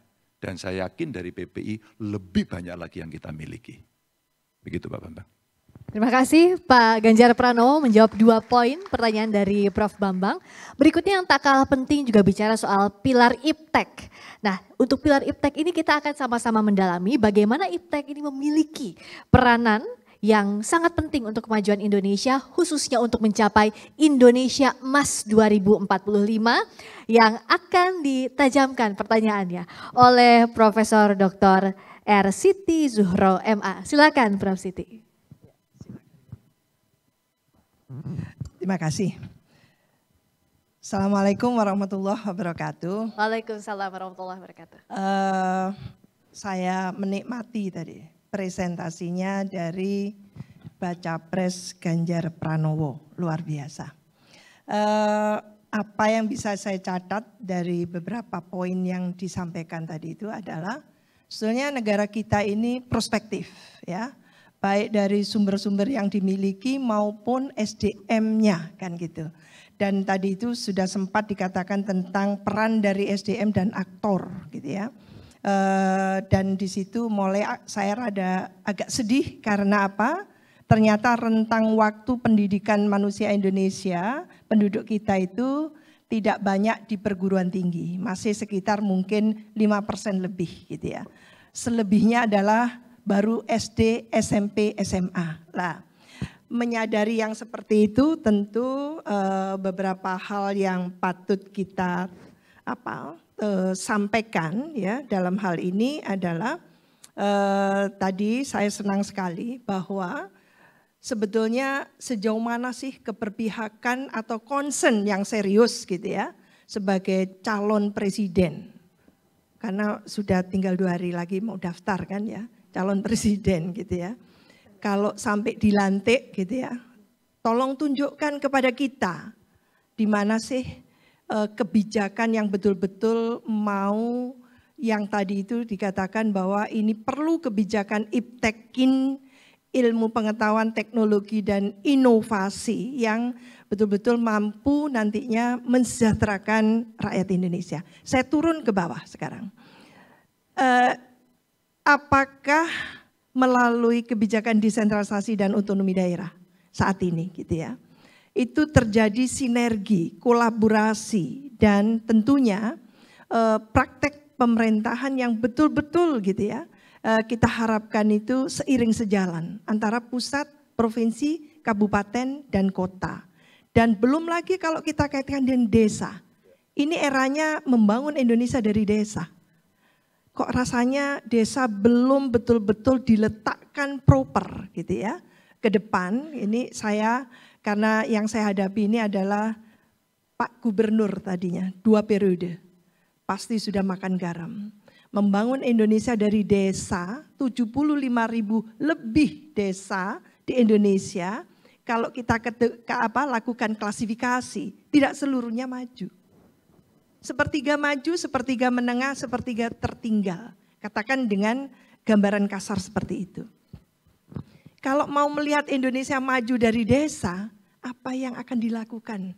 dan saya yakin dari PPI lebih banyak lagi yang kita miliki. Begitu Pak Bambang.
Terima kasih Pak Ganjar Pranowo menjawab dua poin pertanyaan dari Prof. Bambang. Berikutnya yang tak kalah penting juga bicara soal pilar IPTEK. Nah untuk pilar IPTEK ini kita akan sama-sama mendalami bagaimana IPTEK ini memiliki peranan yang sangat penting untuk kemajuan Indonesia khususnya untuk mencapai Indonesia Emas 2045 yang akan ditajamkan pertanyaannya oleh Profesor Dr.
R. Siti Zuhro MA. Silakan Prof. Siti. Terima kasih. Assalamualaikum warahmatullahi wabarakatuh.
Waalaikumsalam warahmatullahi wabarakatuh.
Uh, saya menikmati tadi presentasinya dari Baca Pres Ganjar Pranowo, luar biasa. Eh, apa yang bisa saya catat dari beberapa poin yang disampaikan tadi itu adalah sebenarnya negara kita ini prospektif ya baik dari sumber-sumber yang dimiliki maupun SDM-nya kan gitu. Dan tadi itu sudah sempat dikatakan tentang peran dari SDM dan aktor gitu ya. Eh, dan di situ mulai saya rada agak sedih karena apa? Ternyata rentang waktu pendidikan manusia Indonesia, penduduk kita itu tidak banyak di perguruan tinggi, masih sekitar mungkin 5% lebih gitu ya. Selebihnya adalah baru SD, SMP, SMA. Lah, menyadari yang seperti itu tentu eh, beberapa hal yang patut kita apa uh, sampaikan ya dalam hal ini adalah uh, tadi saya senang sekali bahwa sebetulnya sejauh mana sih keperpihakan atau concern yang serius gitu ya sebagai calon presiden. Karena sudah tinggal dua hari lagi mau daftar kan ya, calon presiden gitu ya. Kalau sampai dilantik gitu ya, tolong tunjukkan kepada kita di mana sih Eh, kebijakan yang betul-betul mau yang tadi itu dikatakan bahwa ini perlu kebijakan iptekin ilmu pengetahuan teknologi dan inovasi yang betul-betul mampu nantinya mensejahterakan rakyat Indonesia. Saya turun ke bawah sekarang. Uh, apakah melalui kebijakan desentralisasi dan otonomi daerah saat ini gitu ya? itu terjadi sinergi, kolaborasi, dan tentunya eh, praktek pemerintahan yang betul-betul gitu ya, eh, kita harapkan itu seiring sejalan antara pusat, provinsi, kabupaten, dan kota. Dan belum lagi kalau kita kaitkan dengan desa. Ini eranya membangun Indonesia dari desa. Kok rasanya desa belum betul-betul diletakkan proper gitu ya. Ke depan ini saya karena yang saya hadapi ini adalah Pak Gubernur tadinya, dua periode. Pasti sudah makan garam. Membangun Indonesia dari desa, 75 ribu lebih desa di Indonesia. Kalau kita ke, ke apa, lakukan klasifikasi, tidak seluruhnya maju. Sepertiga maju, sepertiga menengah, sepertiga tertinggal. Katakan dengan gambaran kasar seperti itu. Kalau mau melihat Indonesia maju dari desa, apa yang akan dilakukan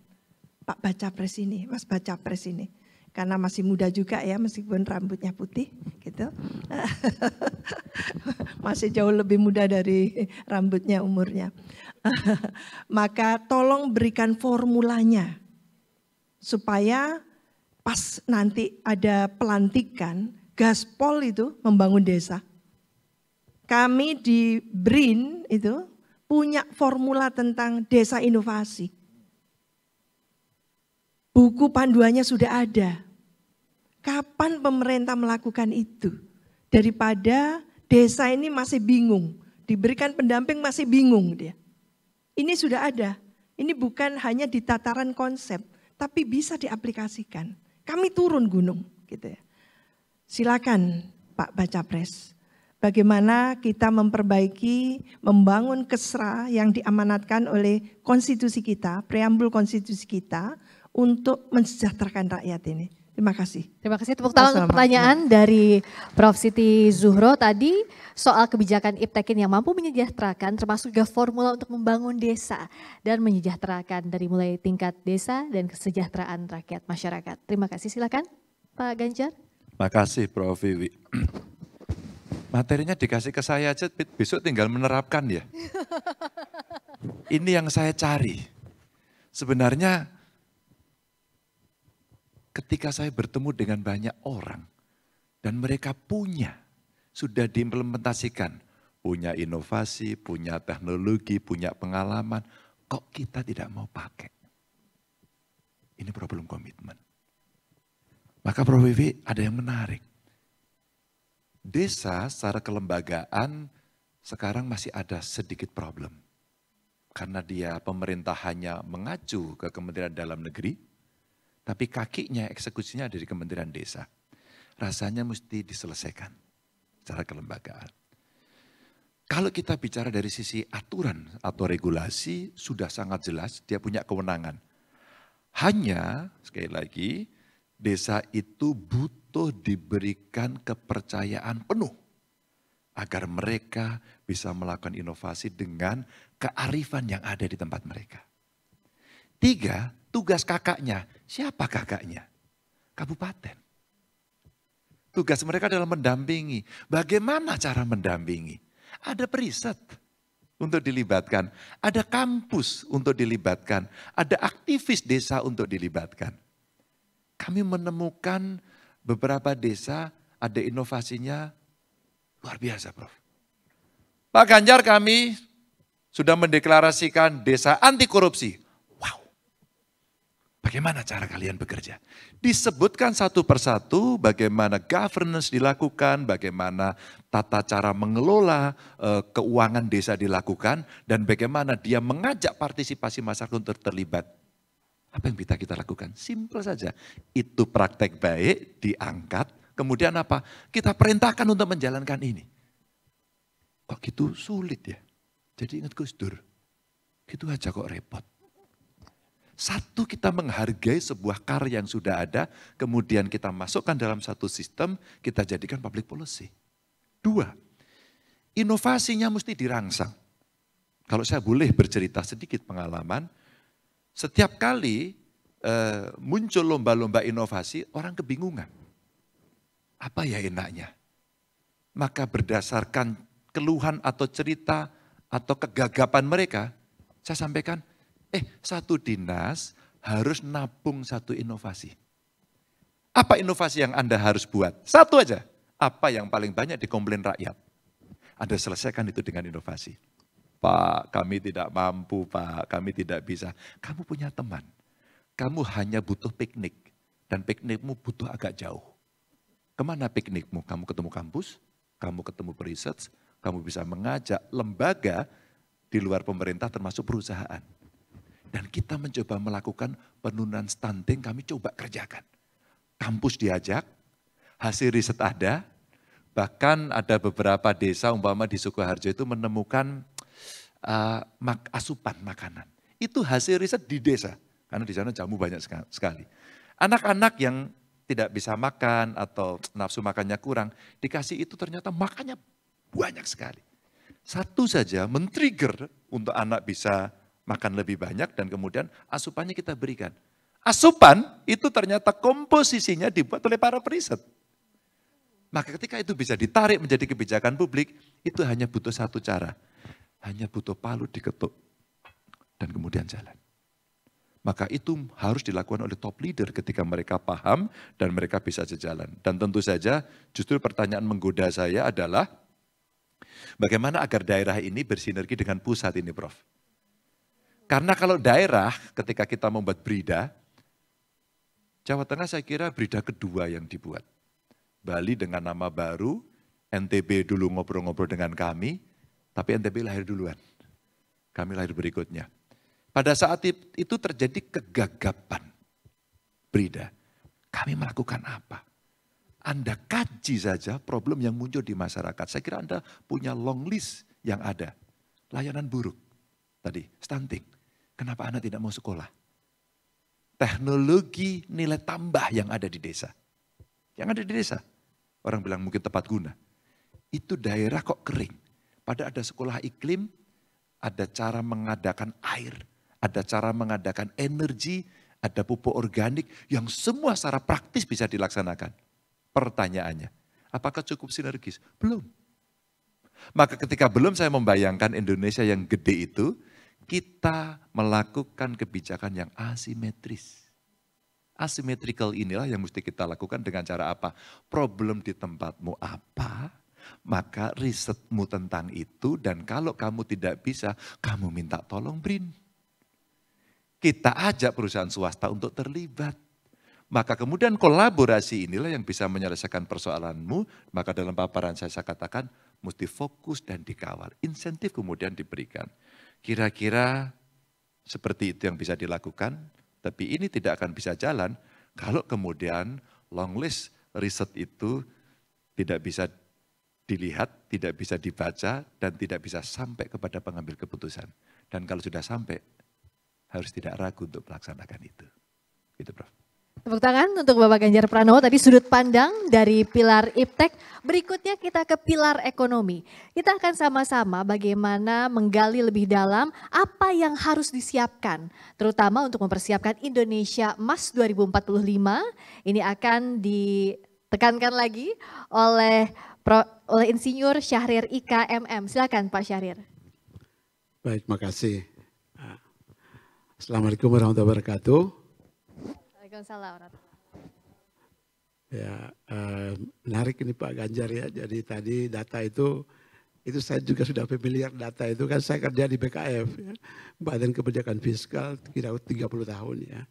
Pak Baca Pres ini, Mas Baca Pres ini? Karena masih muda juga ya, meskipun rambutnya putih gitu. masih jauh lebih muda dari rambutnya umurnya. Maka tolong berikan formulanya supaya pas nanti ada pelantikan, gaspol itu membangun desa kami di BRIN itu punya formula tentang desa inovasi. Buku panduannya sudah ada. Kapan pemerintah melakukan itu? Daripada desa ini masih bingung, diberikan pendamping masih bingung dia. Ini sudah ada. Ini bukan hanya di tataran konsep, tapi bisa diaplikasikan. Kami turun gunung gitu ya. Silakan Pak Baca Pres bagaimana kita memperbaiki, membangun kesra yang diamanatkan oleh konstitusi kita, preambul konstitusi kita untuk mensejahterakan rakyat ini. Terima kasih.
Terima kasih tepuk tangan pertanyaan dari Prof. Siti Zuhro tadi soal kebijakan Iptekin yang mampu menyejahterakan termasuk juga formula untuk membangun desa dan menyejahterakan dari mulai tingkat desa dan kesejahteraan rakyat masyarakat. Terima kasih silakan Pak Ganjar.
Terima kasih Prof. Vivi. Materinya dikasih ke saya aja, besok tinggal menerapkan ya. Ini yang saya cari. Sebenarnya ketika saya bertemu dengan banyak orang dan mereka punya, sudah diimplementasikan. Punya inovasi, punya teknologi, punya pengalaman. Kok kita tidak mau pakai? Ini problem komitmen. Maka Prof. Vivi ada yang menarik desa secara kelembagaan sekarang masih ada sedikit problem. Karena dia pemerintahannya mengacu ke Kementerian Dalam Negeri, tapi kakinya eksekusinya dari Kementerian Desa. Rasanya mesti diselesaikan secara kelembagaan. Kalau kita bicara dari sisi aturan atau regulasi, sudah sangat jelas dia punya kewenangan. Hanya, sekali lagi, desa itu butuh itu diberikan kepercayaan penuh agar mereka bisa melakukan inovasi dengan kearifan yang ada di tempat mereka. Tiga, tugas kakaknya. Siapa kakaknya? Kabupaten. Tugas mereka adalah mendampingi. Bagaimana cara mendampingi? Ada periset untuk dilibatkan, ada kampus untuk dilibatkan, ada aktivis desa untuk dilibatkan. Kami menemukan beberapa desa ada inovasinya luar biasa, Prof. Pak Ganjar kami sudah mendeklarasikan desa anti korupsi. Wow. Bagaimana cara kalian bekerja? Disebutkan satu persatu bagaimana governance dilakukan, bagaimana tata cara mengelola e, keuangan desa dilakukan, dan bagaimana dia mengajak partisipasi masyarakat untuk terlibat apa yang bisa kita lakukan? Simple saja. Itu praktek baik, diangkat. Kemudian apa? Kita perintahkan untuk menjalankan ini. Kok gitu sulit ya? Jadi ingat Gus Dur. Gitu aja kok repot. Satu kita menghargai sebuah karya yang sudah ada, kemudian kita masukkan dalam satu sistem, kita jadikan public policy. Dua, inovasinya mesti dirangsang. Kalau saya boleh bercerita sedikit pengalaman, setiap kali eh, muncul lomba-lomba inovasi, orang kebingungan. Apa ya enaknya? Maka berdasarkan keluhan atau cerita atau kegagapan mereka, saya sampaikan, eh satu dinas harus nabung satu inovasi. Apa inovasi yang Anda harus buat? Satu aja. Apa yang paling banyak dikomplain rakyat? Anda selesaikan itu dengan inovasi. Pak, kami tidak mampu, Pak, kami tidak bisa. Kamu punya teman. Kamu hanya butuh piknik. Dan piknikmu butuh agak jauh. Kemana piknikmu? Kamu ketemu kampus, kamu ketemu periset kamu bisa mengajak lembaga di luar pemerintah termasuk perusahaan. Dan kita mencoba melakukan penurunan stunting kami coba kerjakan. Kampus diajak, hasil riset ada, bahkan ada beberapa desa umpama di Sukoharjo itu menemukan uh, asupan makanan. Itu hasil riset di desa, karena di sana jamu banyak sekali. Anak-anak yang tidak bisa makan atau nafsu makannya kurang, dikasih itu ternyata makannya banyak sekali. Satu saja men-trigger untuk anak bisa makan lebih banyak dan kemudian asupannya kita berikan. Asupan itu ternyata komposisinya dibuat oleh para periset. Maka ketika itu bisa ditarik menjadi kebijakan publik, itu hanya butuh satu cara, hanya butuh palu diketuk dan kemudian jalan. Maka itu harus dilakukan oleh top leader ketika mereka paham dan mereka bisa sejalan. Dan tentu saja justru pertanyaan menggoda saya adalah bagaimana agar daerah ini bersinergi dengan pusat ini Prof. Karena kalau daerah ketika kita membuat berida, Jawa Tengah saya kira berida kedua yang dibuat. Bali dengan nama baru, NTB dulu ngobrol-ngobrol dengan kami, tapi NTB lahir duluan. Kami lahir berikutnya. Pada saat itu terjadi kegagapan. Brida, kami melakukan apa? Anda kaji saja problem yang muncul di masyarakat. Saya kira Anda punya long list yang ada. Layanan buruk tadi, stunting. Kenapa Anda tidak mau sekolah? Teknologi nilai tambah yang ada di desa. Yang ada di desa. Orang bilang mungkin tepat guna. Itu daerah kok kering pada ada sekolah iklim, ada cara mengadakan air, ada cara mengadakan energi, ada pupuk organik yang semua secara praktis bisa dilaksanakan. Pertanyaannya, apakah cukup sinergis? Belum. Maka ketika belum saya membayangkan Indonesia yang gede itu, kita melakukan kebijakan yang asimetris. Asimetrical inilah yang mesti kita lakukan dengan cara apa? Problem di tempatmu apa? Maka risetmu tentang itu dan kalau kamu tidak bisa, kamu minta tolong BRIN. Kita ajak perusahaan swasta untuk terlibat. Maka kemudian kolaborasi inilah yang bisa menyelesaikan persoalanmu. Maka dalam paparan saya, saya katakan, mesti fokus dan dikawal. Insentif kemudian diberikan. Kira-kira seperti itu yang bisa dilakukan, tapi ini tidak akan bisa jalan kalau kemudian long list riset itu tidak bisa dilihat, tidak bisa dibaca, dan tidak bisa sampai kepada pengambil keputusan. Dan kalau sudah sampai, harus tidak ragu untuk melaksanakan itu.
Itu Prof. Tepuk tangan untuk Bapak Ganjar Pranowo tadi sudut pandang dari pilar IPTEK. Berikutnya kita ke pilar ekonomi. Kita akan sama-sama bagaimana menggali lebih dalam apa yang harus disiapkan. Terutama untuk mempersiapkan Indonesia Emas 2045. Ini akan ditekankan lagi oleh Pro, oleh Insinyur Syahrir IKMM, Silakan Pak Syahrir.
Baik, makasih. Assalamualaikum warahmatullahi wabarakatuh. Waalaikumsalam. Ya, eh, menarik ini Pak Ganjar ya. Jadi tadi data itu itu saya juga sudah familiar data itu kan saya kerja di BKF ya. Badan Kebijakan Fiskal kira 30 tahun ya.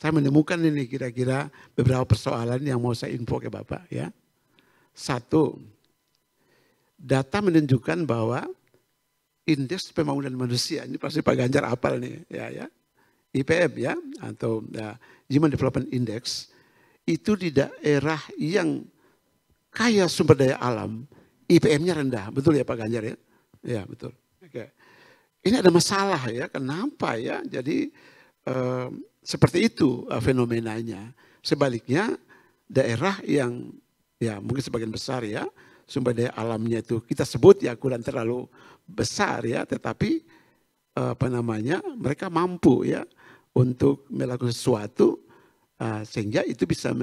Saya menemukan ini kira-kira beberapa persoalan yang mau saya info ke Bapak ya. Satu, data menunjukkan bahwa indeks pembangunan manusia ini pasti Pak Ganjar apa nih ya ya IPM ya atau ya, Human Development Index itu di daerah yang kaya sumber daya alam IPM-nya rendah betul ya Pak Ganjar ya ya betul oke ini ada masalah ya kenapa ya jadi eh, seperti itu eh, fenomenanya sebaliknya daerah yang ya mungkin sebagian besar ya sumber daya alamnya itu kita sebut ya kurang terlalu besar ya, tetapi eh, apa namanya mereka mampu ya untuk melakukan sesuatu eh, sehingga itu bisa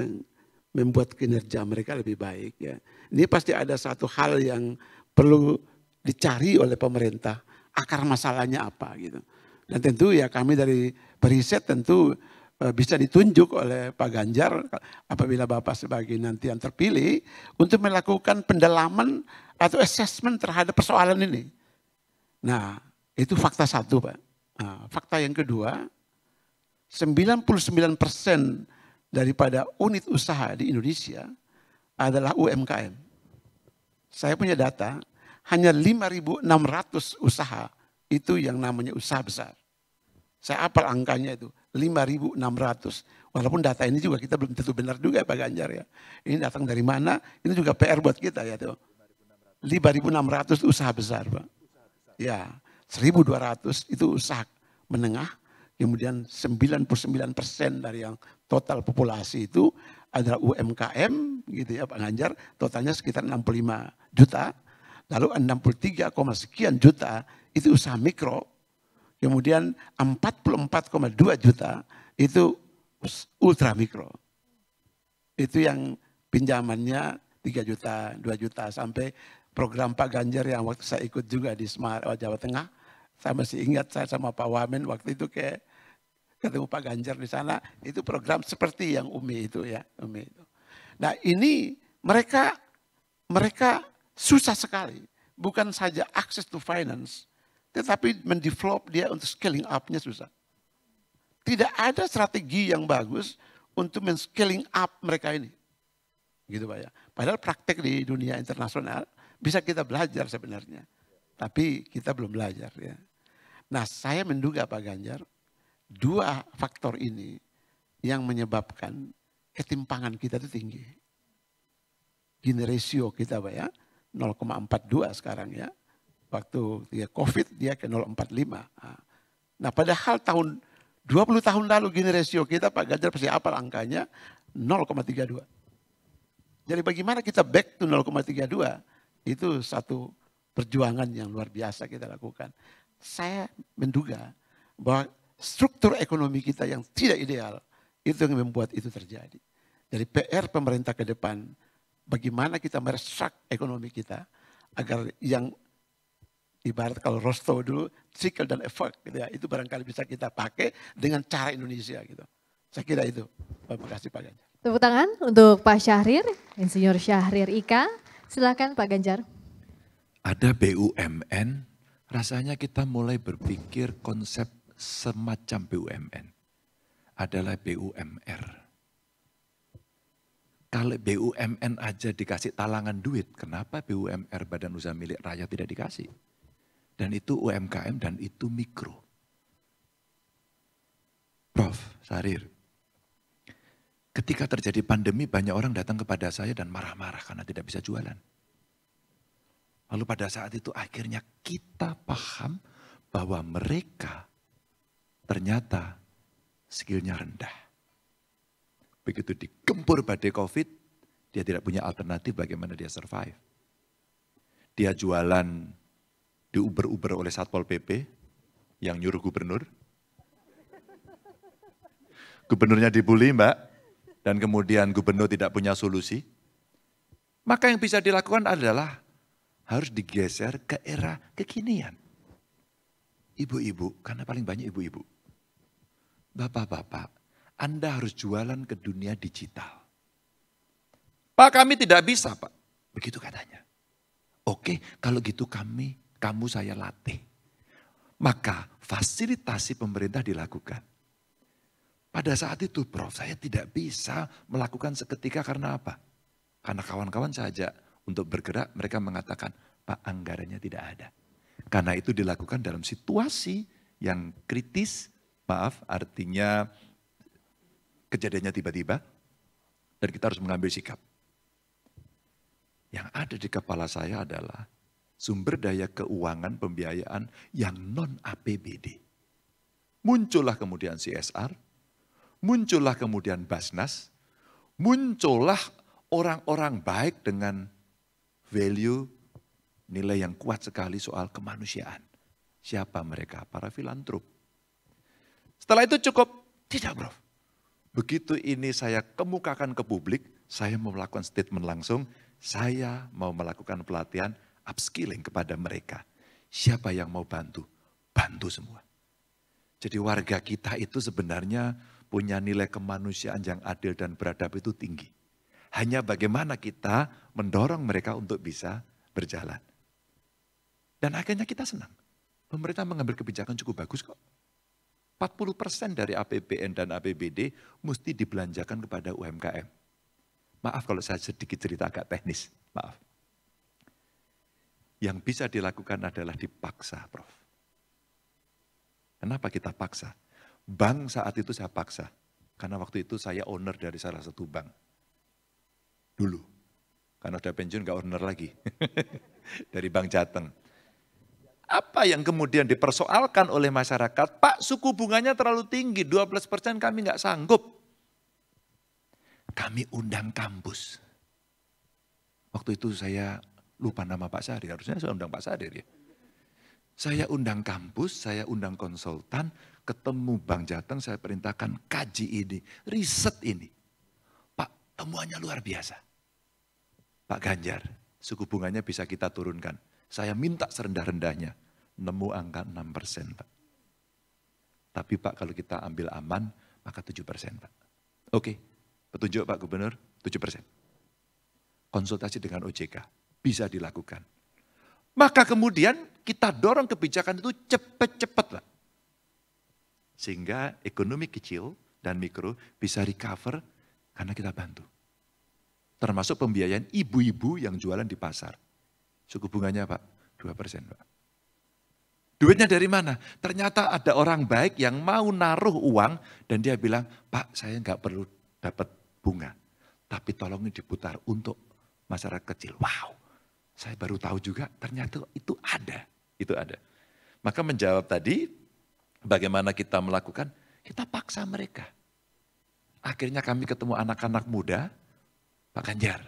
membuat kinerja mereka lebih baik ya. Ini pasti ada satu hal yang perlu dicari oleh pemerintah akar masalahnya apa gitu. Dan tentu ya kami dari periset tentu Eh, bisa ditunjuk oleh Pak Ganjar apabila Bapak sebagai nanti yang terpilih untuk melakukan pendalaman atau assessment terhadap persoalan ini. Nah, itu fakta satu, Pak. Nah, fakta yang kedua, 99% daripada unit usaha di Indonesia adalah UMKM. Saya punya data, hanya 5.600 usaha itu yang namanya usaha besar. Saya apal angkanya itu. 5.600. Walaupun data ini juga kita belum tentu benar juga Pak Ganjar ya. Ini datang dari mana? Ini juga PR buat kita ya tuh. 5.600 usaha besar Pak. Ya, 1.200 itu usaha menengah. Kemudian 99 persen dari yang total populasi itu adalah UMKM gitu ya Pak Ganjar. Totalnya sekitar 65 juta. Lalu 63, sekian juta itu usaha mikro Kemudian 44,2 juta itu ultra mikro. Itu yang pinjamannya 3 juta, 2 juta sampai program Pak Ganjar yang waktu saya ikut juga di Semar, oh, Jawa Tengah. Saya masih ingat saya sama Pak Wamen waktu itu ke ketemu Pak Ganjar di sana. Itu program seperti yang Umi itu ya. Umi itu. Nah ini mereka mereka susah sekali. Bukan saja akses to finance, tetapi mendevelop dia untuk scaling up-nya susah. Tidak ada strategi yang bagus untuk men-scaling up mereka ini. Gitu Pak ya. Padahal praktek di dunia internasional bisa kita belajar sebenarnya. Tapi kita belum belajar ya. Nah saya menduga Pak Ganjar, dua faktor ini yang menyebabkan ketimpangan kita itu tinggi. Gini rasio kita Pak ya, 0,42 sekarang ya waktu dia COVID dia ke 045. Nah padahal tahun 20 tahun lalu gini rasio kita Pak Ganjar pasti apa angkanya 0,32. Jadi bagaimana kita back to 0,32 itu satu perjuangan yang luar biasa kita lakukan. Saya menduga bahwa struktur ekonomi kita yang tidak ideal itu yang membuat itu terjadi. Jadi PR pemerintah ke depan bagaimana kita meresak ekonomi kita agar yang ibarat kalau rosto dulu trickle dan effect gitu ya. Itu barangkali bisa kita pakai dengan cara Indonesia gitu. Saya kira itu. Terima kasih Pak Ganjar.
Tepuk tangan untuk Pak Syahrir, Insinyur Syahrir Ika. Silakan Pak Ganjar.
Ada BUMN, rasanya kita mulai berpikir konsep semacam BUMN adalah BUMR. Kalau BUMN aja dikasih talangan duit, kenapa BUMR Badan Usaha Milik Rakyat tidak dikasih? Dan itu UMKM dan itu mikro. Prof. Sarir, ketika terjadi pandemi banyak orang datang kepada saya dan marah-marah karena tidak bisa jualan. Lalu pada saat itu akhirnya kita paham bahwa mereka ternyata skillnya rendah. Begitu digempur badai COVID, dia tidak punya alternatif bagaimana dia survive. Dia jualan diuber-uber oleh Satpol PP yang nyuruh gubernur. Gubernurnya dibully mbak, dan kemudian gubernur tidak punya solusi. Maka yang bisa dilakukan adalah harus digeser ke era kekinian. Ibu-ibu, karena paling banyak ibu-ibu. Bapak-bapak, Anda harus jualan ke dunia digital. Pak kami tidak bisa pak. Begitu katanya. Oke, kalau gitu kami kamu saya latih. Maka fasilitasi pemerintah dilakukan. Pada saat itu Prof, saya tidak bisa melakukan seketika karena apa? Karena kawan-kawan saya untuk bergerak, mereka mengatakan, Pak anggarannya tidak ada. Karena itu dilakukan dalam situasi yang kritis, maaf artinya kejadiannya tiba-tiba, dan kita harus mengambil sikap. Yang ada di kepala saya adalah sumber daya keuangan pembiayaan yang non APBD. Muncullah kemudian CSR, muncullah kemudian Basnas, muncullah orang-orang baik dengan value nilai yang kuat sekali soal kemanusiaan. Siapa mereka? Para filantrop. Setelah itu cukup? Tidak, Bro. Begitu ini saya kemukakan ke publik, saya mau melakukan statement langsung, saya mau melakukan pelatihan upskilling kepada mereka. Siapa yang mau bantu? Bantu semua. Jadi warga kita itu sebenarnya punya nilai kemanusiaan yang adil dan beradab itu tinggi. Hanya bagaimana kita mendorong mereka untuk bisa berjalan. Dan akhirnya kita senang. Pemerintah mengambil kebijakan cukup bagus kok. 40% dari APBN dan APBD mesti dibelanjakan kepada UMKM. Maaf kalau saya sedikit cerita agak teknis, maaf. Yang bisa dilakukan adalah dipaksa, Prof. Kenapa kita paksa? Bank saat itu saya paksa. Karena waktu itu saya owner dari salah satu bank. Dulu. Karena udah pensiun gak owner lagi. dari Bank Jateng. Apa yang kemudian dipersoalkan oleh masyarakat, Pak suku bunganya terlalu tinggi, 12 persen kami nggak sanggup. Kami undang kampus. Waktu itu saya Lupa nama Pak Sari, harusnya saya undang Pak Sari ya. Saya undang kampus, saya undang konsultan, ketemu Bang Jateng, saya perintahkan kaji ini, riset ini. Pak, temuannya luar biasa. Pak Ganjar, suku bunganya bisa kita turunkan. Saya minta serendah-rendahnya, nemu angka 6 persen Pak. Tapi Pak kalau kita ambil aman, maka 7 persen Pak. Oke, petunjuk Pak Gubernur, 7 persen. Konsultasi dengan OJK, bisa dilakukan. Maka kemudian kita dorong kebijakan itu cepat-cepat Sehingga ekonomi kecil dan mikro bisa recover karena kita bantu. Termasuk pembiayaan ibu-ibu yang jualan di pasar. Suku bunganya Pak, 2 persen Pak. Duitnya dari mana? Ternyata ada orang baik yang mau naruh uang dan dia bilang, Pak saya nggak perlu dapat bunga. Tapi tolong diputar untuk masyarakat kecil. Wow, saya baru tahu juga ternyata itu ada, itu ada. Maka menjawab tadi, bagaimana kita melakukan? Kita paksa mereka. Akhirnya kami ketemu anak-anak muda, Pak Ganjar.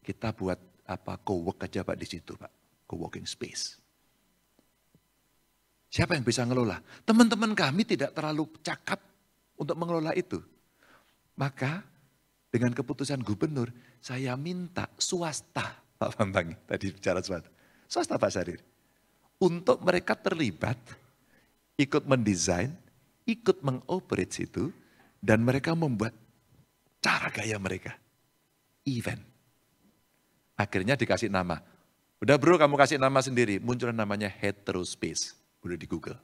Kita buat apa co-work aja Pak di situ Pak, co-working space. Siapa yang bisa ngelola? Teman-teman kami tidak terlalu cakap untuk mengelola itu. Maka dengan keputusan gubernur, saya minta swasta Pak Bambang tadi bicara soal swasta Pak Syahrir. Untuk mereka terlibat, ikut mendesain, ikut mengoperate situ, dan mereka membuat cara gaya mereka. Event. Akhirnya dikasih nama. Udah bro kamu kasih nama sendiri, muncul namanya Heterospace. Udah di Google.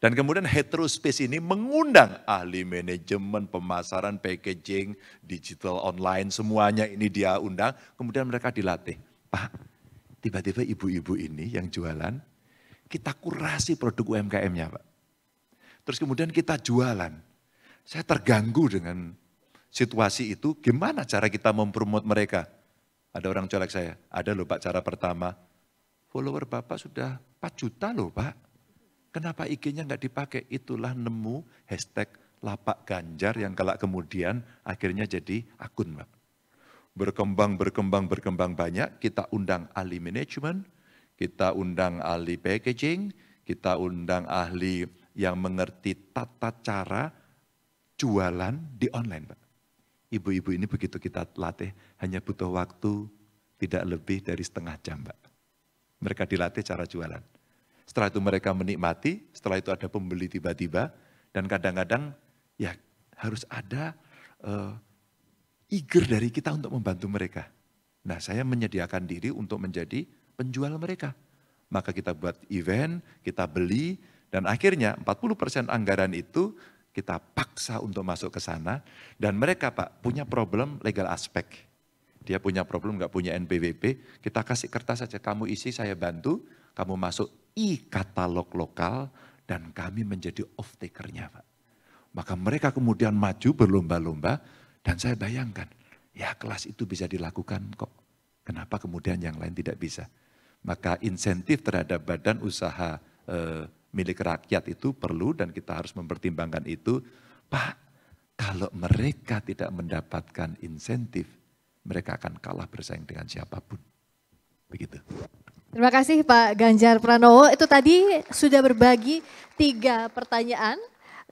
Dan kemudian heterospace ini mengundang ahli manajemen, pemasaran, packaging, digital online, semuanya ini dia undang. Kemudian mereka dilatih. Pak, tiba-tiba ibu-ibu ini yang jualan, kita kurasi produk UMKM-nya Pak. Terus kemudian kita jualan. Saya terganggu dengan situasi itu, gimana cara kita mempromot mereka? Ada orang colek saya, ada loh Pak cara pertama. Follower Bapak sudah 4 juta loh Pak Kenapa IG-nya nggak dipakai? Itulah nemu hashtag lapak ganjar yang kelak kemudian akhirnya jadi akun Berkembang, berkembang, berkembang banyak, kita undang ahli manajemen, kita undang ahli packaging, kita undang ahli yang mengerti tata cara jualan di online Ibu-ibu ini begitu kita latih hanya butuh waktu tidak lebih dari setengah jam Mereka dilatih cara jualan. Setelah itu mereka menikmati, setelah itu ada pembeli tiba-tiba. Dan kadang-kadang ya harus ada uh, eager dari kita untuk membantu mereka. Nah saya menyediakan diri untuk menjadi penjual mereka. Maka kita buat event, kita beli, dan akhirnya 40% anggaran itu kita paksa untuk masuk ke sana. Dan mereka Pak punya problem legal aspek. Dia punya problem nggak punya NPWP, kita kasih kertas saja, kamu isi, saya bantu kamu masuk e-katalog lokal dan kami menjadi off takernya Pak. Maka mereka kemudian maju berlomba-lomba dan saya bayangkan ya kelas itu bisa dilakukan kok. Kenapa kemudian yang lain tidak bisa? Maka insentif terhadap badan usaha e, milik rakyat itu perlu dan kita harus mempertimbangkan itu. Pak, kalau mereka tidak mendapatkan insentif, mereka akan kalah bersaing dengan siapapun. Begitu.
Terima kasih Pak Ganjar Pranowo. Itu tadi sudah berbagi tiga pertanyaan,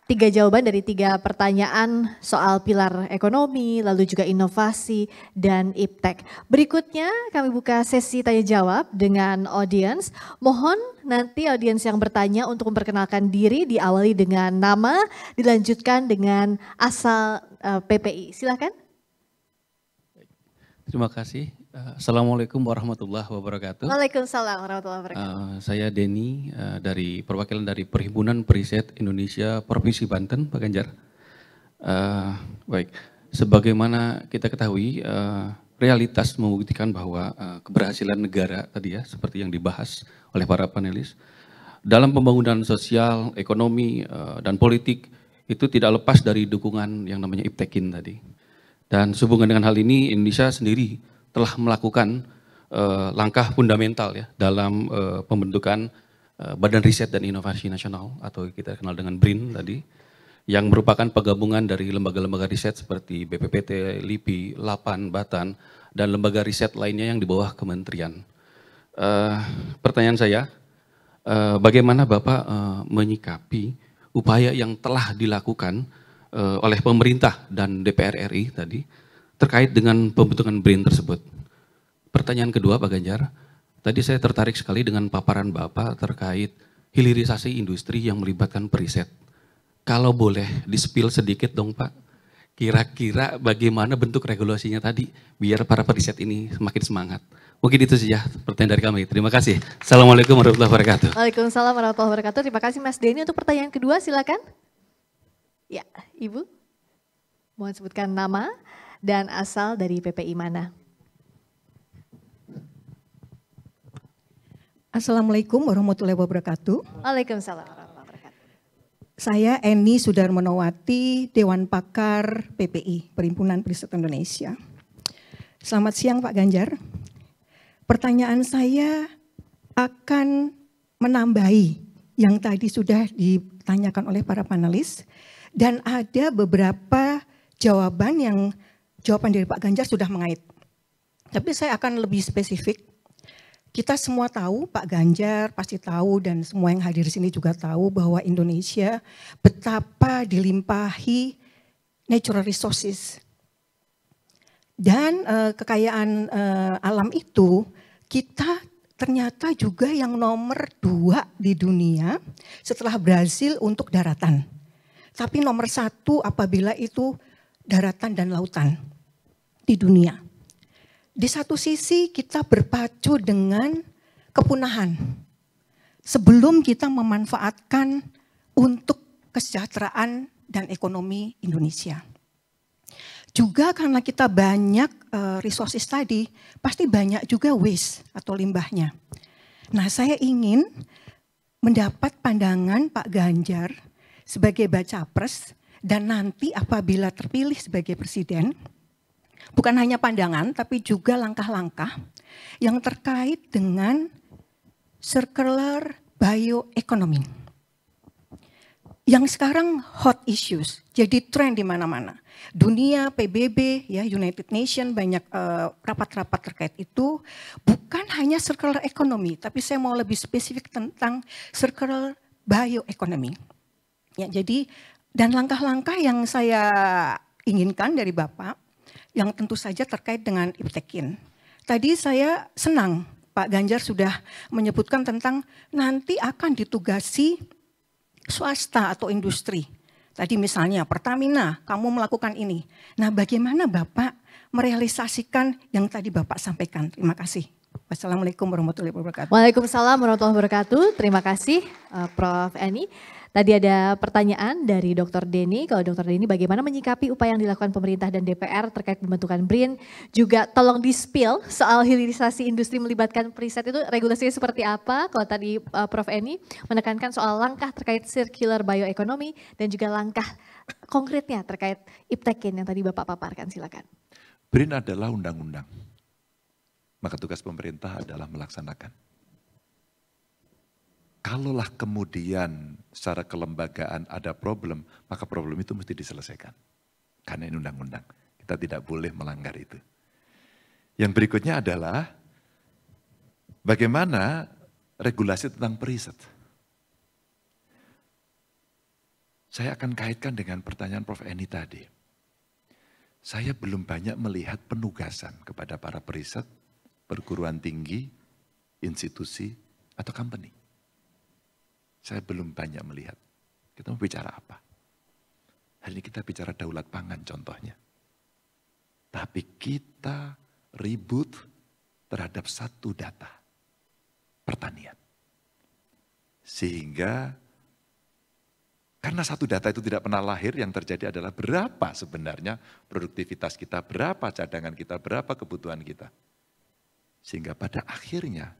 tiga jawaban dari tiga pertanyaan soal pilar ekonomi, lalu juga inovasi dan iptek. Berikutnya kami buka sesi tanya jawab dengan audiens. Mohon nanti audiens yang bertanya untuk memperkenalkan diri diawali dengan nama, dilanjutkan dengan asal eh, PPI. Silakan.
Terima kasih. Eh, Assalamualaikum warahmatullahi wabarakatuh.
Waalaikumsalam warahmatullahi wabarakatuh.
Uh, saya Denny uh, dari perwakilan dari Perhimpunan Periset Indonesia Provinsi Banten, Pak Ganjar. Uh, baik, sebagaimana kita ketahui, uh, realitas membuktikan bahwa uh, keberhasilan negara tadi ya, seperti yang dibahas oleh para panelis, dalam pembangunan sosial, ekonomi, uh, dan politik itu tidak lepas dari dukungan yang namanya IPTEKIN tadi. Dan sehubungan dengan hal ini, Indonesia sendiri telah melakukan uh, langkah fundamental ya dalam uh, pembentukan uh, Badan Riset dan Inovasi Nasional atau kita kenal dengan BRIN tadi yang merupakan penggabungan dari lembaga-lembaga riset seperti BPPT, LIPI, LAPAN, Batan, dan lembaga riset lainnya yang di bawah kementerian. Uh, pertanyaan saya, uh, bagaimana Bapak uh, menyikapi upaya yang telah dilakukan uh, oleh pemerintah dan DPR RI tadi terkait dengan pembentukan brain tersebut. Pertanyaan kedua Pak Ganjar, tadi saya tertarik sekali dengan paparan Bapak terkait hilirisasi industri yang melibatkan periset. Kalau boleh di sedikit dong Pak, kira-kira bagaimana bentuk regulasinya tadi biar para periset ini semakin semangat. Mungkin itu saja pertanyaan dari kami. Terima kasih. Assalamualaikum warahmatullahi wabarakatuh.
Waalaikumsalam warahmatullahi wabarakatuh. Terima kasih Mas Denny untuk pertanyaan kedua silakan. Ya, Ibu. Mohon sebutkan nama dan asal dari PPI mana?
Assalamualaikum warahmatullahi wabarakatuh.
Waalaikumsalam warahmatullahi wabarakatuh.
Saya Eni Sudarmonowati, Dewan Pakar PPI, Perhimpunan Periset Indonesia. Selamat siang Pak Ganjar. Pertanyaan saya akan menambahi yang tadi sudah ditanyakan oleh para panelis dan ada beberapa jawaban yang jawaban dari Pak Ganjar sudah mengait. Tapi saya akan lebih spesifik. Kita semua tahu, Pak Ganjar pasti tahu dan semua yang hadir di sini juga tahu bahwa Indonesia betapa dilimpahi natural resources. Dan e, kekayaan e, alam itu kita ternyata juga yang nomor dua di dunia setelah Brazil untuk daratan. Tapi nomor satu apabila itu daratan dan lautan di dunia. Di satu sisi kita berpacu dengan kepunahan. Sebelum kita memanfaatkan untuk kesejahteraan dan ekonomi Indonesia. Juga karena kita banyak eh, resources tadi, pasti banyak juga waste atau limbahnya. Nah saya ingin mendapat pandangan Pak Ganjar sebagai baca pres dan nanti apabila terpilih sebagai presiden, bukan hanya pandangan tapi juga langkah-langkah yang terkait dengan circular bioeconomy. Yang sekarang hot issues, jadi tren di mana-mana. Dunia, PBB, ya United Nations banyak eh, rapat-rapat uh, terkait itu bukan hanya circular economy, tapi saya mau lebih spesifik tentang circular bioeconomy. Ya, jadi dan langkah-langkah yang saya inginkan dari Bapak yang tentu saja terkait dengan Iptekin. Tadi saya senang Pak Ganjar sudah menyebutkan tentang nanti akan ditugasi swasta atau industri. Tadi misalnya Pertamina, kamu melakukan ini. Nah bagaimana Bapak merealisasikan yang tadi Bapak sampaikan? Terima kasih. Wassalamualaikum warahmatullahi wabarakatuh. Waalaikumsalam
warahmatullahi wabarakatuh. Terima kasih eh, Prof. Eni. Tadi ada pertanyaan dari Dr. Denny, kalau Dr. Denny bagaimana menyikapi upaya yang dilakukan pemerintah dan DPR terkait pembentukan BRIN? Juga tolong dispil soal hilirisasi industri melibatkan periset itu regulasinya seperti apa? Kalau tadi uh, Prof. Eni menekankan soal langkah terkait circular bioekonomi dan juga langkah konkretnya terkait Iptekin yang tadi Bapak paparkan, silakan.
BRIN adalah undang-undang, maka tugas pemerintah adalah melaksanakan. Kalaulah kemudian secara kelembagaan ada problem, maka problem itu mesti diselesaikan. Karena ini undang-undang. Kita tidak boleh melanggar itu. Yang berikutnya adalah bagaimana regulasi tentang periset. Saya akan kaitkan dengan pertanyaan Prof. Eni tadi. Saya belum banyak melihat penugasan kepada para periset, perguruan tinggi, institusi, atau company. Saya belum banyak melihat. Kita mau bicara apa? Hari ini kita bicara daulat pangan contohnya. Tapi kita ribut terhadap satu data. Pertanian. Sehingga karena satu data itu tidak pernah lahir, yang terjadi adalah berapa sebenarnya produktivitas kita, berapa cadangan kita, berapa kebutuhan kita. Sehingga pada akhirnya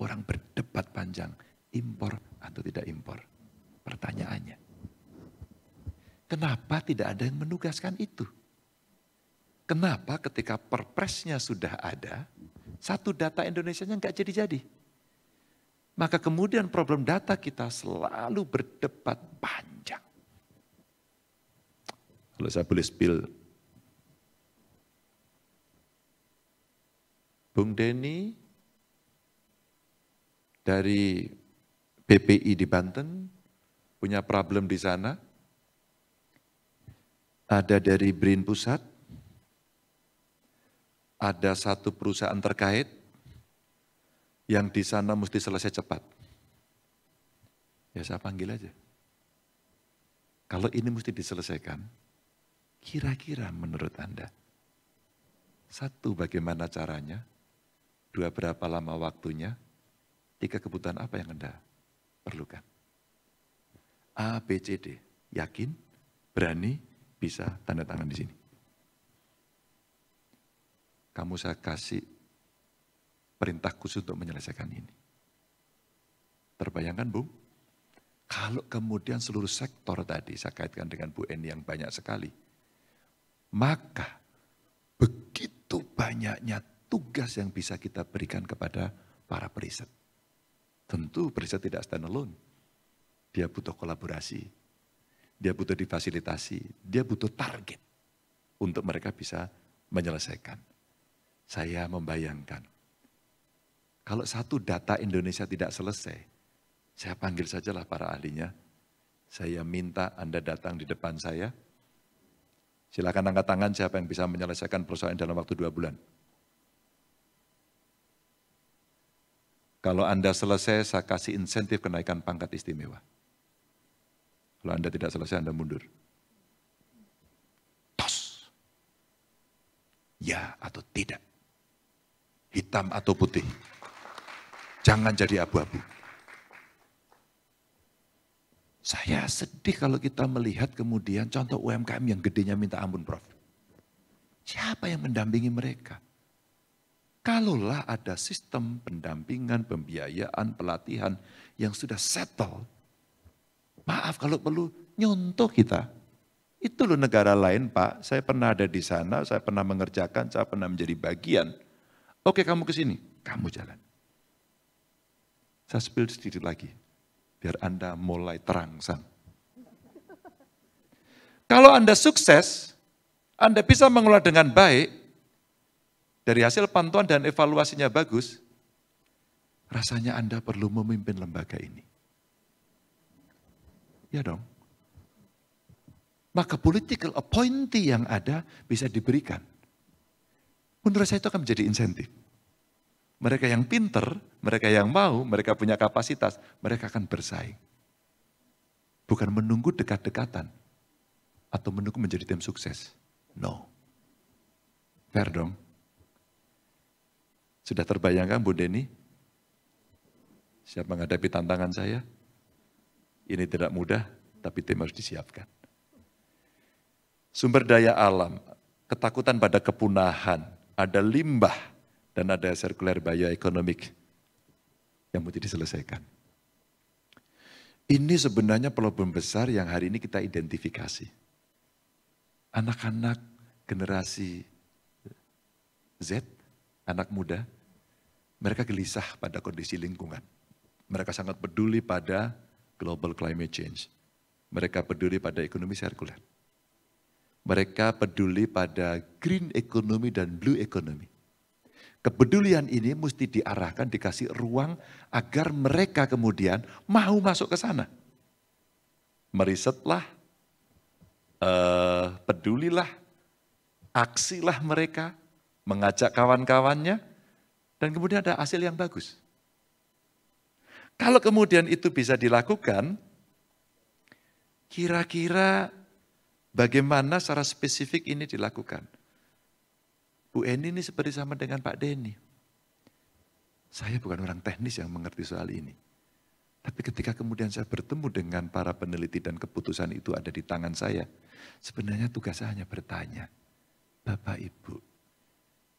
orang berdebat panjang, impor atau tidak impor? Pertanyaannya. Kenapa tidak ada yang menugaskan itu? Kenapa ketika perpresnya sudah ada, satu data Indonesia-nya nggak jadi-jadi? Maka kemudian problem data kita selalu berdebat panjang. Kalau saya boleh spill, Bung Denny dari BPI di Banten, punya problem di sana. Ada dari BRIN Pusat, ada satu perusahaan terkait yang di sana mesti selesai cepat. Ya saya panggil aja. Kalau ini mesti diselesaikan, kira-kira menurut Anda, satu bagaimana caranya, dua berapa lama waktunya, tiga kebutuhan apa yang Anda perlukan. A, B, C, D. Yakin, berani, bisa tanda tangan di sini. Kamu saya kasih perintah khusus untuk menyelesaikan ini. Terbayangkan, bu, Kalau kemudian seluruh sektor tadi saya kaitkan dengan Bu Eni yang banyak sekali, maka begitu banyaknya tugas yang bisa kita berikan kepada para periset. Tentu gereja tidak stand alone. Dia butuh kolaborasi, dia butuh difasilitasi, dia butuh target untuk mereka bisa menyelesaikan. Saya membayangkan, kalau satu data Indonesia tidak selesai, saya panggil sajalah para ahlinya, saya minta Anda datang di depan saya, silakan angkat tangan siapa yang bisa menyelesaikan persoalan dalam waktu dua bulan. Kalau Anda selesai, saya kasih insentif kenaikan pangkat istimewa. Kalau Anda tidak selesai, Anda mundur. Tos. Ya atau tidak. Hitam atau putih. Jangan jadi abu-abu. Saya sedih kalau kita melihat kemudian contoh UMKM yang gedenya minta ampun Prof. Siapa yang mendampingi mereka? Kalaulah ada sistem pendampingan, pembiayaan, pelatihan yang sudah settle, maaf kalau perlu nyontoh kita. Itu loh negara lain Pak, saya pernah ada di sana, saya pernah mengerjakan, saya pernah menjadi bagian. Oke kamu ke sini, kamu jalan. Saya spill sedikit lagi, biar Anda mulai terangsang. Kalau Anda sukses, Anda bisa mengelola dengan baik, dari hasil pantauan dan evaluasinya bagus, rasanya Anda perlu memimpin lembaga ini. Ya dong. Maka political appointee yang ada bisa diberikan. Menurut saya itu akan menjadi insentif. Mereka yang pinter, mereka yang mau, mereka punya kapasitas, mereka akan bersaing. Bukan menunggu dekat-dekatan atau menunggu menjadi tim sukses. No. Fair dong? Sudah terbayangkan Bu Deni? Siap menghadapi tantangan saya? Ini tidak mudah, tapi tim harus disiapkan. Sumber daya alam, ketakutan pada kepunahan, ada limbah, dan ada circular bioeconomic yang mesti diselesaikan. Ini sebenarnya problem besar yang hari ini kita identifikasi. Anak-anak generasi Z, anak muda, mereka gelisah pada kondisi lingkungan. Mereka sangat peduli pada global climate change. Mereka peduli pada ekonomi sirkuler. Mereka peduli pada green economy dan blue economy. Kepedulian ini mesti diarahkan, dikasih ruang agar mereka kemudian mau masuk ke sana. Merisetlah, uh, eh, pedulilah, aksilah mereka, mengajak kawan-kawannya, dan kemudian ada hasil yang bagus. Kalau kemudian itu bisa dilakukan, kira-kira bagaimana secara spesifik ini dilakukan? Bu Eni ini seperti sama dengan Pak Denny. Saya bukan orang teknis yang mengerti soal ini. Tapi ketika kemudian saya bertemu dengan para peneliti dan keputusan itu ada di tangan saya, sebenarnya tugas saya hanya bertanya, Bapak Ibu,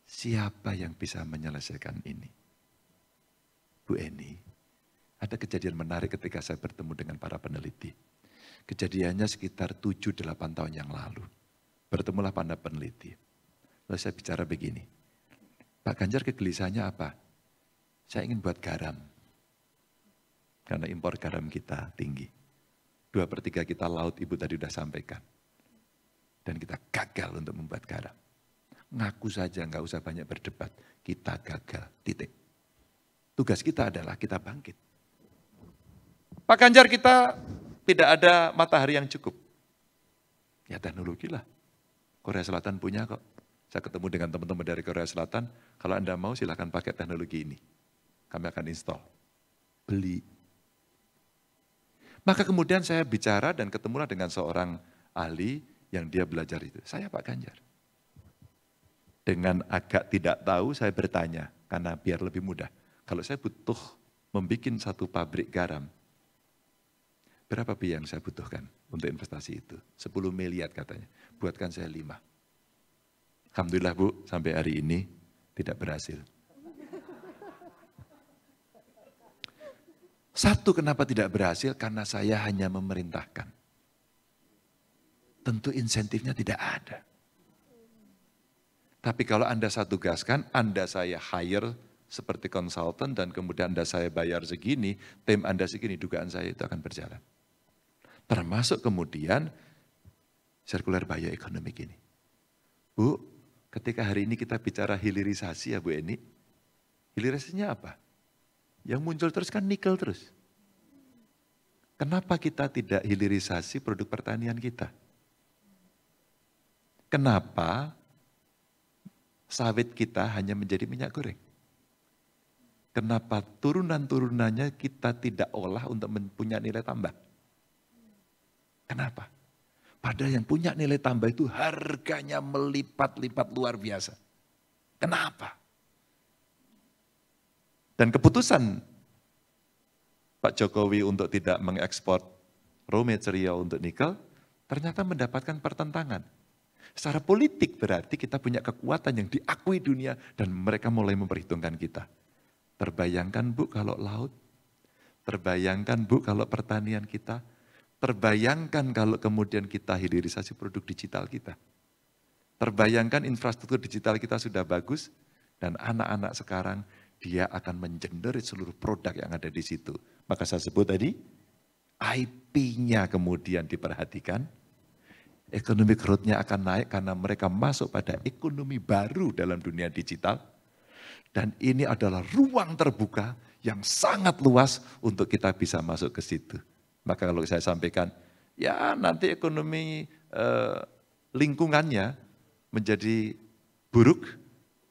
Siapa yang bisa menyelesaikan ini? Bu Eni, ada kejadian menarik ketika saya bertemu dengan para peneliti. Kejadiannya sekitar 7-8 tahun yang lalu. Bertemulah para peneliti. Lalu saya bicara begini, Pak Ganjar kegelisahannya apa? Saya ingin buat garam. Karena impor garam kita tinggi. Dua per tiga kita laut ibu tadi sudah sampaikan. Dan kita gagal untuk membuat garam. Ngaku saja, nggak usah banyak berdebat. Kita gagal, titik. Tugas kita adalah kita bangkit. Pak Ganjar kita tidak ada matahari yang cukup. Ya teknologi lah. Korea Selatan punya kok. Saya ketemu dengan teman-teman dari Korea Selatan, kalau Anda mau silahkan pakai teknologi ini. Kami akan install. Beli. Maka kemudian saya bicara dan ketemulah dengan seorang ahli yang dia belajar itu. Saya Pak Ganjar. Dengan agak tidak tahu saya bertanya, karena biar lebih mudah. Kalau saya butuh membuat satu pabrik garam, berapa biaya yang saya butuhkan untuk investasi itu? 10 miliar katanya, buatkan saya 5. Alhamdulillah Bu, sampai hari ini tidak berhasil. Satu, kenapa tidak berhasil? Karena saya hanya memerintahkan. Tentu insentifnya tidak ada. Tapi kalau Anda saya tugaskan, Anda saya hire seperti konsultan dan kemudian Anda saya bayar segini, tim Anda segini, dugaan saya itu akan berjalan. Termasuk kemudian circular bioekonomi ini. Bu, ketika hari ini kita bicara hilirisasi ya Bu Eni, hilirisasinya apa? Yang muncul terus kan nikel terus. Kenapa kita tidak hilirisasi produk pertanian kita? Kenapa sawit kita hanya menjadi minyak goreng. Kenapa turunan-turunannya kita tidak olah untuk mempunyai nilai tambah? Kenapa? Padahal yang punya nilai tambah itu harganya melipat-lipat luar biasa. Kenapa? Dan keputusan Pak Jokowi untuk tidak mengekspor raw material untuk nikel ternyata mendapatkan pertentangan Secara politik berarti kita punya kekuatan yang diakui dunia dan mereka mulai memperhitungkan kita. Terbayangkan Bu kalau laut, terbayangkan Bu kalau pertanian kita, terbayangkan kalau kemudian kita hilirisasi produk digital kita. Terbayangkan infrastruktur digital kita sudah bagus dan anak-anak sekarang dia akan menjenderit seluruh produk yang ada di situ. Maka saya sebut tadi IP-nya kemudian diperhatikan, Ekonomi growth-nya akan naik karena mereka masuk pada ekonomi baru dalam dunia digital. Dan ini adalah ruang terbuka yang sangat luas untuk kita bisa masuk ke situ. Maka kalau saya sampaikan, ya nanti ekonomi eh, lingkungannya menjadi buruk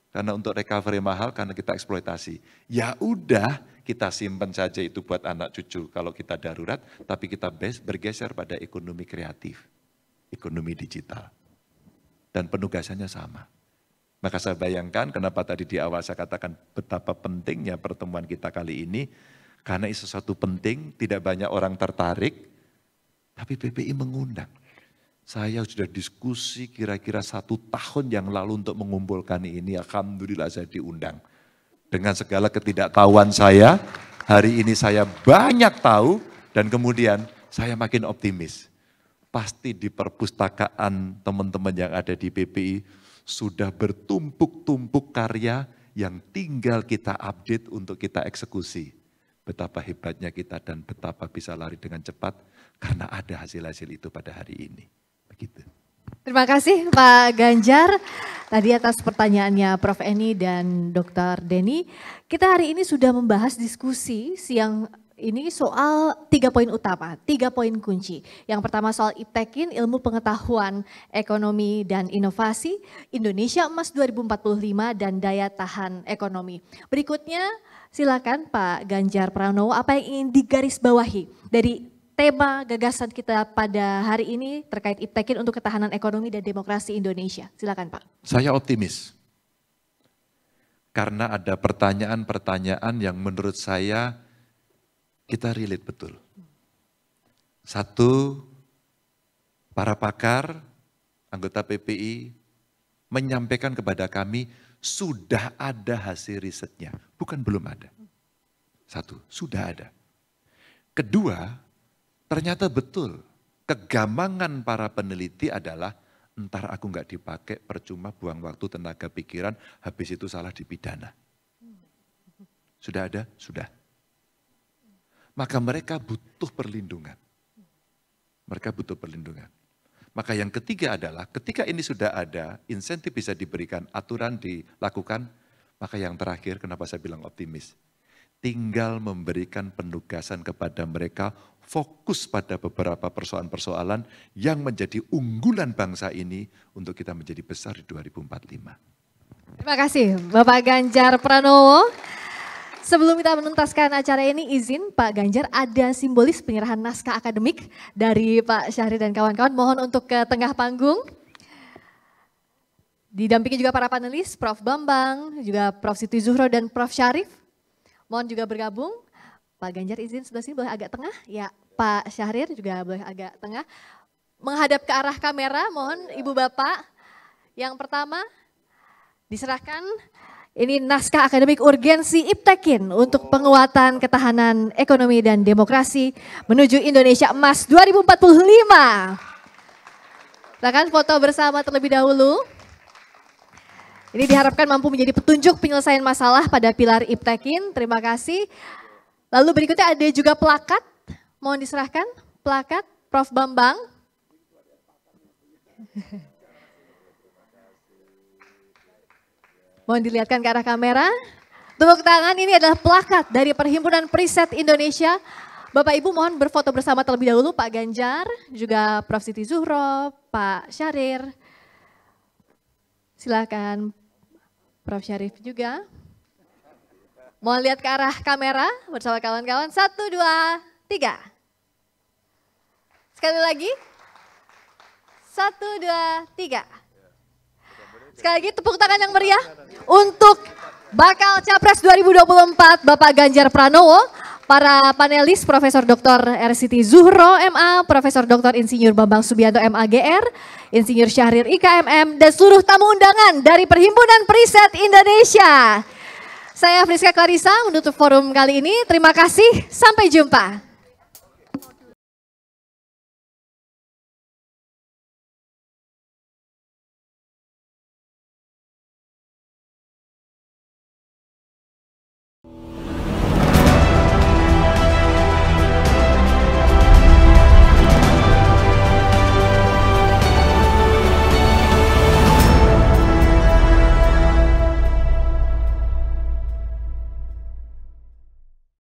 karena untuk recovery mahal karena kita eksploitasi. Ya udah, kita simpan saja itu buat anak cucu kalau kita darurat, tapi kita bergeser pada ekonomi kreatif ekonomi digital. Dan penugasannya sama. Maka saya bayangkan kenapa tadi di awal saya katakan betapa pentingnya pertemuan kita kali ini. Karena itu sesuatu penting, tidak banyak orang tertarik. Tapi PPI mengundang. Saya sudah diskusi kira-kira satu tahun yang lalu untuk mengumpulkan ini. Alhamdulillah saya diundang. Dengan segala ketidaktahuan saya, hari ini saya banyak tahu dan kemudian saya makin optimis pasti di perpustakaan teman-teman yang ada di PPI sudah bertumpuk-tumpuk karya yang tinggal kita update untuk kita eksekusi. Betapa hebatnya kita dan betapa bisa lari dengan cepat karena ada hasil-hasil itu pada hari ini.
Begitu. Terima kasih Pak Ganjar tadi atas pertanyaannya Prof. Eni dan Dr. Denny. Kita hari ini sudah membahas diskusi siang ini soal tiga poin utama, tiga poin kunci. Yang pertama soal IPTEKIN, ilmu pengetahuan, ekonomi, dan inovasi, Indonesia Emas 2045, dan daya tahan ekonomi. Berikutnya silakan Pak Ganjar Pranowo, apa yang ingin digarisbawahi dari tema gagasan kita pada hari ini terkait IPTEKIN untuk ketahanan ekonomi dan demokrasi Indonesia. Silakan Pak.
Saya optimis. Karena ada pertanyaan-pertanyaan yang menurut saya kita relate betul. Satu, para pakar, anggota PPI, menyampaikan kepada kami, sudah ada hasil risetnya, bukan belum ada. Satu, sudah ada. Kedua, ternyata betul, kegamangan para peneliti adalah, entar aku nggak dipakai, percuma buang waktu, tenaga pikiran, habis itu salah dipidana. Sudah ada? Sudah maka mereka butuh perlindungan. Mereka butuh perlindungan. Maka yang ketiga adalah ketika ini sudah ada, insentif bisa diberikan, aturan dilakukan, maka yang terakhir kenapa saya bilang optimis? Tinggal memberikan penugasan kepada mereka fokus pada beberapa persoalan-persoalan yang menjadi unggulan bangsa ini untuk kita menjadi besar di 2045.
Terima kasih Bapak Ganjar Pranowo. Sebelum kita menuntaskan acara ini, izin Pak Ganjar ada simbolis penyerahan naskah akademik dari Pak Syahri dan kawan-kawan. Mohon untuk ke tengah panggung. Didampingi juga para panelis, Prof. Bambang, juga Prof. Siti Zuhro dan Prof. Syarif. Mohon juga bergabung. Pak Ganjar izin sebelah sini boleh agak tengah. Ya, Pak Syahrir juga boleh agak tengah. Menghadap ke arah kamera, mohon Ibu Bapak. Yang pertama, diserahkan ini naskah akademik urgensi Iptekin untuk penguatan ketahanan ekonomi dan demokrasi menuju Indonesia Emas 2045. Silakan foto bersama terlebih dahulu. Ini diharapkan mampu menjadi petunjuk penyelesaian masalah pada pilar Iptekin. Terima kasih. Lalu berikutnya ada juga plakat. Mohon diserahkan plakat Prof. Bambang. Mohon dilihatkan ke arah kamera. Tepuk tangan ini adalah plakat dari Perhimpunan Preset Indonesia. Bapak Ibu mohon berfoto bersama terlebih dahulu Pak Ganjar, juga Prof. Siti Zuhro, Pak Syarir. Silakan Prof. Syarif juga. Mohon lihat ke arah kamera bersama kawan-kawan. Satu, dua, tiga. Sekali lagi. Satu, dua, tiga. Sekali lagi tepuk tangan yang meriah untuk bakal Capres 2024 Bapak Ganjar Pranowo, para panelis Profesor Dr. RCT Zuhro MA, Profesor Dr. Insinyur Bambang Subianto MAGR, Insinyur Syahrir IKMM, dan seluruh tamu undangan dari Perhimpunan Periset Indonesia. Saya Friska Clarissa menutup forum kali ini. Terima kasih,
sampai jumpa.